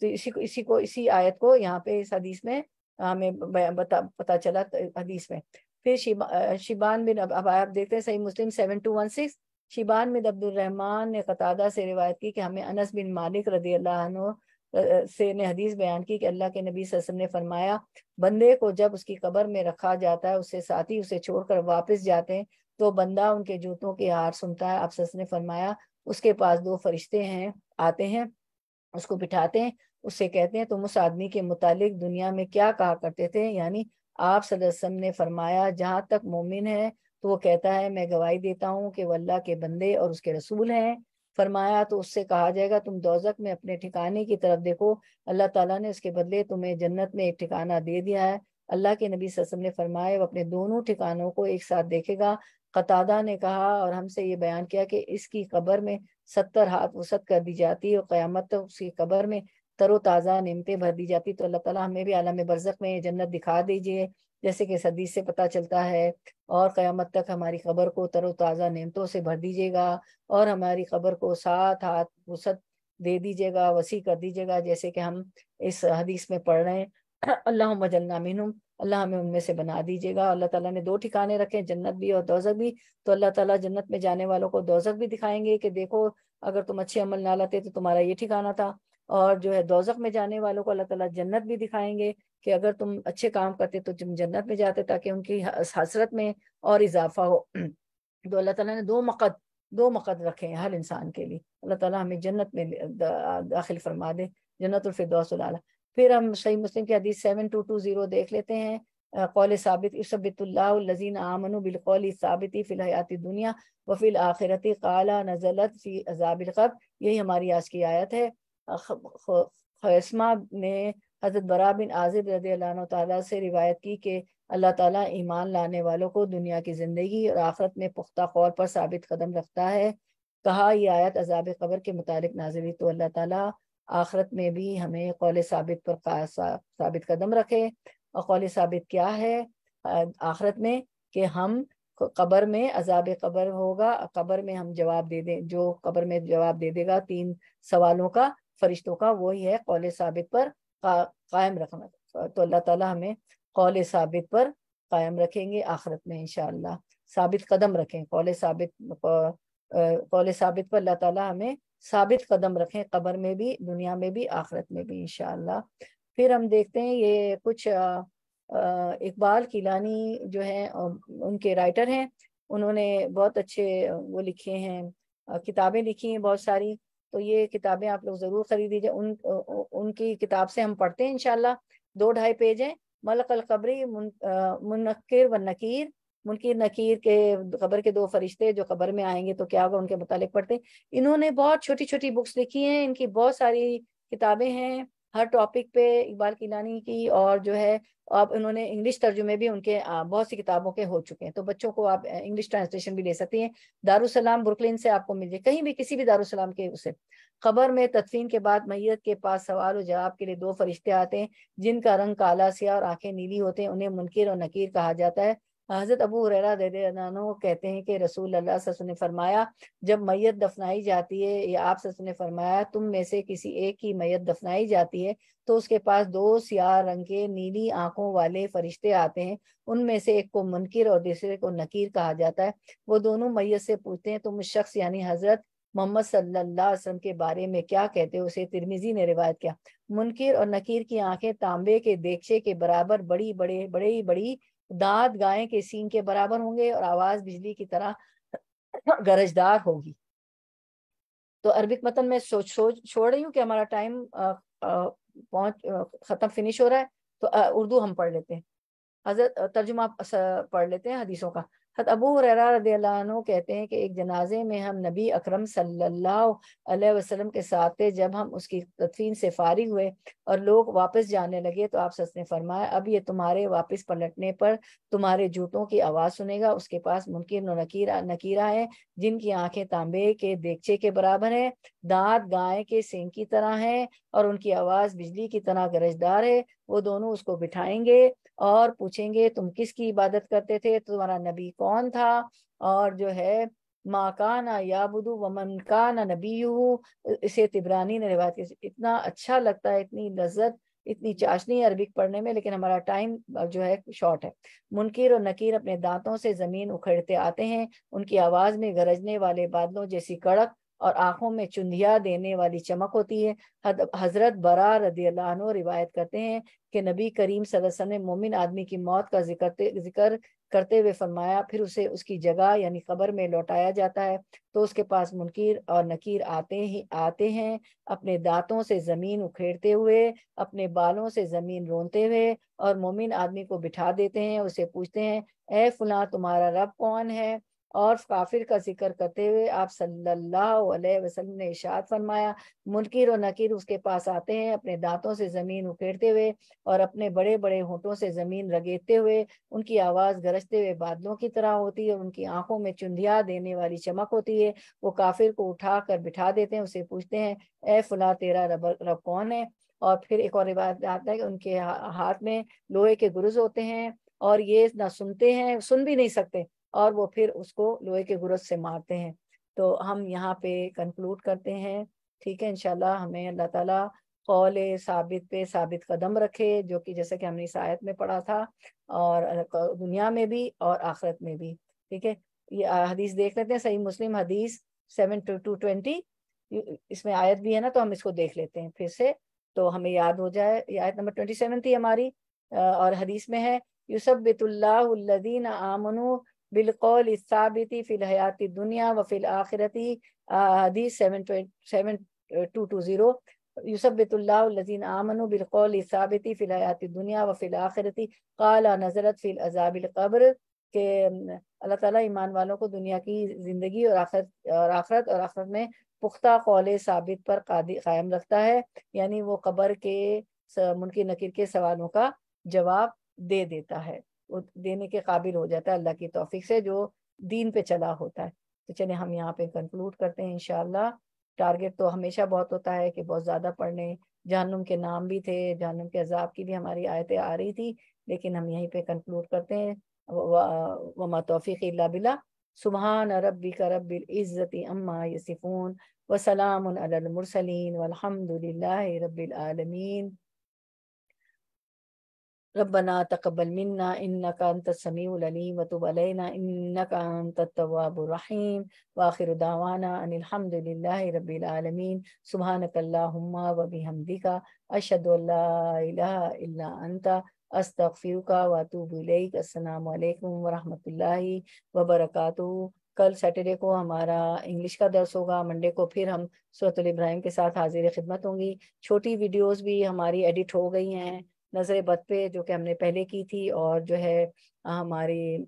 तो इसी को इसी को इसी आयत को यहाँ पे इस हदीस में हमें बता पता चला हदीस में फिर शिबा शिबान बिन अब, अब आप देखते हैं सही मुस्लिम सेवन टू वन सिक्स शिबान बिन अब्दुलरहमान ने कतादा से रिवायत की कि हमें अनस बिन मालिक रदी अल्लाह से ने हदीस बयान की कि अल्लाह के नबी वसल्लम ने फरमाया बंदे को जब उसकी कब्र में रखा जाता है उससे साथी उसे छोड़कर वापस जाते हैं तो बंदा उनके जूतों के हार सुनता है आप सस ने फरमाया उसके पास दो फरिश्ते हैं आते हैं उसको बिठाते हैं उससे कहते हैं तुम उस आदमी के मुतालिक दुनिया में क्या कहा करते थे यानी आप सदस्य ने फरमाया जहाँ तक मोमिन है तो वो कहता है मैं गवाही देता हूँ कि वल्ला के बंदे और उसके रसूल हैं फरमाया तो उससे कहा जाएगा तुम दोजक में अपने ठिकाने की तरफ देखो अल्लाह ताला ने उसके बदले तुम्हें जन्नत में एक ठिकाना दे दिया है अल्लाह के नबी ससम ने फरमाए वो अपने दोनों ठिकानों को एक साथ देखेगा कतादा ने कहा और हमसे ये बयान किया कि इसकी कब्र में सत्तर हाथ वसत कर दी जाती और क़्यामत तो उसकी कब्र में तरोताज़ा नमतें भर दी जाती तो अल्लाह ताला हमें भी आलम बरसक में जन्नत दिखा दीजिए जैसे कि सदी से पता चलता है और क़यामत तक हमारी खबर को तरोताज़ा नेमतों से भर दीजिएगा और हमारी खबर को साथ हाथ वसत दे दीजिएगा वसी कर दीजिएगा जैसे कि हम इस हदीस में पढ़ रहे हैं अल्लाह मजलना मिनम अल्लाह हमें उनमें से बना दीजिएगा अल्लाह ताला ने दो ठिकाने रखे जन्नत भी और दौजक भी तो अल्लाह ताला जन्नत में जाने वालों को दोजक भी दिखाएंगे कि देखो अगर तुम अच्छे अमल ना लाते तो तुम्हारा ये ठिकाना था और जो है दोजक में जाने वालों को अल्लाह ताला जन्नत भी दिखाएंगे कि अगर तुम अच्छे काम करते तो तुम जन्नत में जाते ताकि उनकी हसरत में और इजाफा हो तो अल्लाह ताला ने दो मकद दो मकद रखे हैं हर इंसान के लिए अल्लाह ताला हमें जन्नत में दाखिल फरमा दे जन्नतफरदौसला फिर हम सही मुस्लिम की हदीस सेवन टू टू जीरो देख लेते हैं कौल साबित इसबितल्लाजीन आमन बिलकौल साबिती फ़िलहयाती दुनिया व फिल आखिरती काला नजलत फ़ी अजाबिलकब यही हमारी आज की आयत है खैसमा ने हज़रत बरा बिन आजिब रजील से रिवायत की कि अल्लाह ताला ईमान लाने वालों को दुनिया की ज़िंदगी और आखरत में पुख्ता खौर पर साबित कदम रखता है कहा यह आयत अजाब कबर के मुतालिक नाजिली तो अल्लाह ताला आखरत में भी हमें कौल साबित पर साबित कदम रखे और कौल साबित क्या है आखरत में कि हम कबर में अजाब कबर होगा कबर में हम जवाब दे दें जो कबर में जवाब दे देगा तीन सवालों का फरिश्तों का वही है कौल साबित पर कायम रखना तो अल्लाह ताला हमें कौल साबित पर कायम रखेंगे आख़रत में इन साबित कदम रखें कौल साबित कौल साबित पर अल्लाह ताला हमें साबित कदम रखें कबर में भी दुनिया में भी आखिरत में भी इन फिर हम देखते हैं ये कुछ इकबाल किलानी जो है उनके राइटर हैं उन्होंने बहुत अच्छे वो लिखे हैं किताबें लिखी हैं बहुत सारी तो ये किताबें आप लोग ज़रूर ख़रीद लीजिए उन उनकी किताब से हम पढ़ते हैं इनशाला दो ढाई पेज हैं मलक अलकबरी मुन, व नकीर मुनकिर नकीर के खबर के दो फरिश्ते जो खबर में आएंगे तो क्या होगा उनके मुतालिक पढ़ते हैं इन्होंने बहुत छोटी छोटी बुक्स लिखी हैं इनकी बहुत सारी किताबें हैं हर टॉपिक पे इकबाल किलानी की और जो है अब उन्होंने इंग्लिश तर्जुमे भी उनके बहुत सी किताबों के हो चुके हैं तो बच्चों को आप इंग्लिश ट्रांसलेशन भी ले सकती हैं दारुसलाम ब्रुकलिन से आपको मिल जाए कहीं भी किसी भी दारुसलाम के उसे खबर में तदफीन के बाद मैयत के पास सवाल और जवाब के लिए दो फरिश्ते आते हैं जिनका रंग काला सिया और आंखें नीली होते हैं उन्हें मुनकर और नकीर कहा जाता है हज़रत अबू हुररा कहते हैं कि रसूल अल्लाह ससु ने फरमाया जब मैत दफनाई जाती है या आप ससु ने फरमाया तुम में से किसी एक की मैत दफनाई जाती है तो उसके पास दो सिया रंग के नीली आंखों वाले फरिश्ते आते हैं उनमें से एक को मुनकिर और दूसरे को नकीर कहा जाता है वो दोनों मैत से पूछते हैं तुम शख्स यानी हजरत मोहम्मद सल्लल्लाहु अलैहि वसल्लम के बारे में क्या कहते हो उसे तिरमिजी ने रिवायत किया मुनकिर और नकीर की आंखें तांबे के देखे के बराबर बड़ी बड़े बड़े बड़ी दांत गाय के सींग के बराबर होंगे और आवाज बिजली की तरह गरजदार होगी तो अरबिक मतन में सोच सोच छोड़ रही हूँ कि हमारा टाइम पहुंच ख़त्म फिनिश हो रहा है तो उर्दू हम पढ़ लेते हैं हजरत तर्जुमा पढ़ लेते हैं हदीसों का अबूर अबू कहते हैं कि एक जनाजे में हम नबी अकरम सल्लल्लाहु अलैहि वसल्लम के साथ थे जब हम उसकी तदफीन से फारिग हुए और लोग वापस जाने लगे तो आप सच ने फरमाया अब ये तुम्हारे वापस पलटने पर तुम्हारे जूतों की आवाज़ सुनेगा उसके पास मुमकिन नकीरा नकीरा है जिनकी आंखें तांबे के देगचे के बराबर है दांत गाय के सेंग की तरह है और उनकी आवाज़ बिजली की तरह गरजदार है वो दोनों उसको बिठाएंगे और पूछेंगे तुम किसकी इबादत करते थे तो तुम्हारा नबी कौन कौन था और जो है माकाना काना याबुदू वमन काना नबीयू इसे तिबरानी ने रिवायत की इतना अच्छा लगता है इतनी लज्जत इतनी चाशनी अरबिक पढ़ने में लेकिन हमारा टाइम जो है शॉर्ट है मुनकिर और नकीर अपने दांतों से ज़मीन उखड़ते आते हैं उनकी आवाज़ में गरजने वाले बादलों जैसी कड़क और आंखों में चुंधिया देने वाली चमक होती है हजरत बरा रदी रिवायत करते हैं कि नबी करीम सदस्य ने मोमिन आदमी की मौत का जिक्र करते हुए फरमाया फिर उसे उसकी जगह यानी कबर में लौटाया जाता है तो उसके पास मुनकीर और नकीर आते ही आते हैं अपने दांतों से ज़मीन उखेड़ते हुए अपने बालों से ज़मीन रोनते हुए और मोमिन आदमी को बिठा देते हैं उसे पूछते हैं ए फुला तुम्हारा रब कौन है और काफिर का जिक्र करते हुए आप सल्लल्लाहु अलैहि वसल्लम ने इशाद फरमाया मुनकिर और नकीर उसके पास आते हैं अपने दांतों से ज़मीन उखेड़ते हुए और अपने बड़े बड़े होठों से ज़मीन रगेते हुए उनकी आवाज़ गरजते हुए बादलों की तरह होती है और उनकी आंखों में चुंधिया देने वाली चमक होती है वो काफिर को उठा कर बिठा देते हैं उसे पूछते हैं ए फुला तेरा रब रब कौन है और फिर एक और रिवाज़ आता है कि उनके हाथ में लोहे के गुरुज होते हैं और ये ना सुनते हैं सुन भी नहीं सकते और वो फिर उसको लोहे के गुरस से मारते हैं तो हम यहाँ पे कंक्लूड करते हैं ठीक है इनशाला हमें अल्लाह ताला कौल साबित पे साबित कदम रखे जो कि जैसे कि हमने इस आयत में पढ़ा था और दुनिया में भी और आखिरत में भी ठीक है ये हदीस देख लेते हैं सही मुस्लिम हदीस सेवन टू टू ट्वेंटी इसमें आयत भी है ना तो हम इसको देख लेते हैं फिर से तो हमें याद हो जाए ये आयत नंबर ट्वेंटी सेवन थी हमारी और हदीस में है यूसफ बेतुल्लादीन आमनु बिलकौल साबिती फ़िल हयाती दुनिया व फिल आखिरती हदीस seven seven two two zero बिलकौल फ़िल दुनिया आखिरती नजरत फ़िल ईमान वालों को दुनिया की ज़िंदगी और आखरत और आखरत और आखरत में पुख्ता कौल साबित पर कायम रखता है यानी वो कबर के मुनकी नकिर के सवालों का जवाब दे देता है देने के काबिल हो जाता है अल्लाह की तोफ़ी से जो दीन पे चला होता है तो चले हम यहाँ पे कंक्लूड करते हैं इनशाला टारगेट तो हमेशा बहुत होता है कि बहुत ज़्यादा पढ़ने जहनुम के नाम भी थे जहनुम के अजाब की भी हमारी आयतें आ रही थी लेकिन हम यहीं पे कंक्लूड करते हैं वमा तोफ़ी अल्ला बिला सुबहान रबी का रबिल इज़्ज़ती अम्मा यसिफ़ून वसलामसलिन वलहमदिल्ला रबालमीन ربنا तकबल منا انك انت السميع العليم وتب علينا انك انت التواب الرحيم واخر دعوانا ان الحمد لله رب العالمين سبحانك اللهم وبحمدك اشهد ان لا اله الا انت استغفرك واتوب اليك السلام عليكم ورحمه الله وبركاته कल सैटरडे को हमारा इंग्लिश का दर्स होगा मंडे को फिर हम सूरत इब्राहिम के साथ हाजिर खिदमत होंगी छोटी वीडियोस भी हमारी एडिट हो गई हैं नज़र बद पे जो कि हमने पहले की थी और जो है हमारी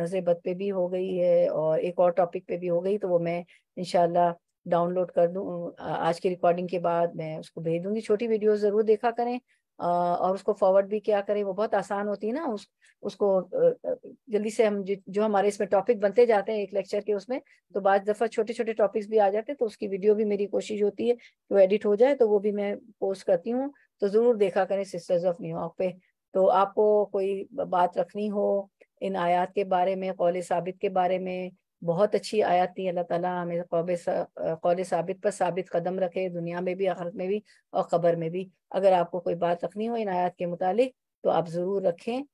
नज़र बद पे भी हो गई है और एक और टॉपिक पे भी हो गई तो वो मैं इनशाला डाउनलोड कर दूँ आज की रिकॉर्डिंग के बाद मैं उसको भेज दूँगी छोटी वीडियो ज़रूर देखा करें और उसको फॉरवर्ड भी क्या करें वो बहुत आसान होती है ना उस उसको जल्दी से हम जो हमारे इसमें टॉपिक बनते जाते हैं एक लेक्चर के उसमें तो बाद दफ़ा छोटे छोटे टॉपिक्स भी आ जाते हैं तो उसकी वीडियो भी मेरी कोशिश होती है कि वो एडिट हो जाए तो वो भी मैं पोस्ट करती हूँ तो ज़रूर देखा करें सिस्टर्स ऑफ न्यूयॉर्क पे तो आपको कोई बात रखनी हो इन आयात के बारे में कौल साबित के बारे में बहुत अच्छी आयत थी अल्लाह ताला हमें कौल साबित पर साबित कदम रखे दुनिया में भी आखिरत में भी और ख़बर में भी अगर आपको कोई बात रखनी हो इन आयात के मुतालिक तो आप ज़रूर रखें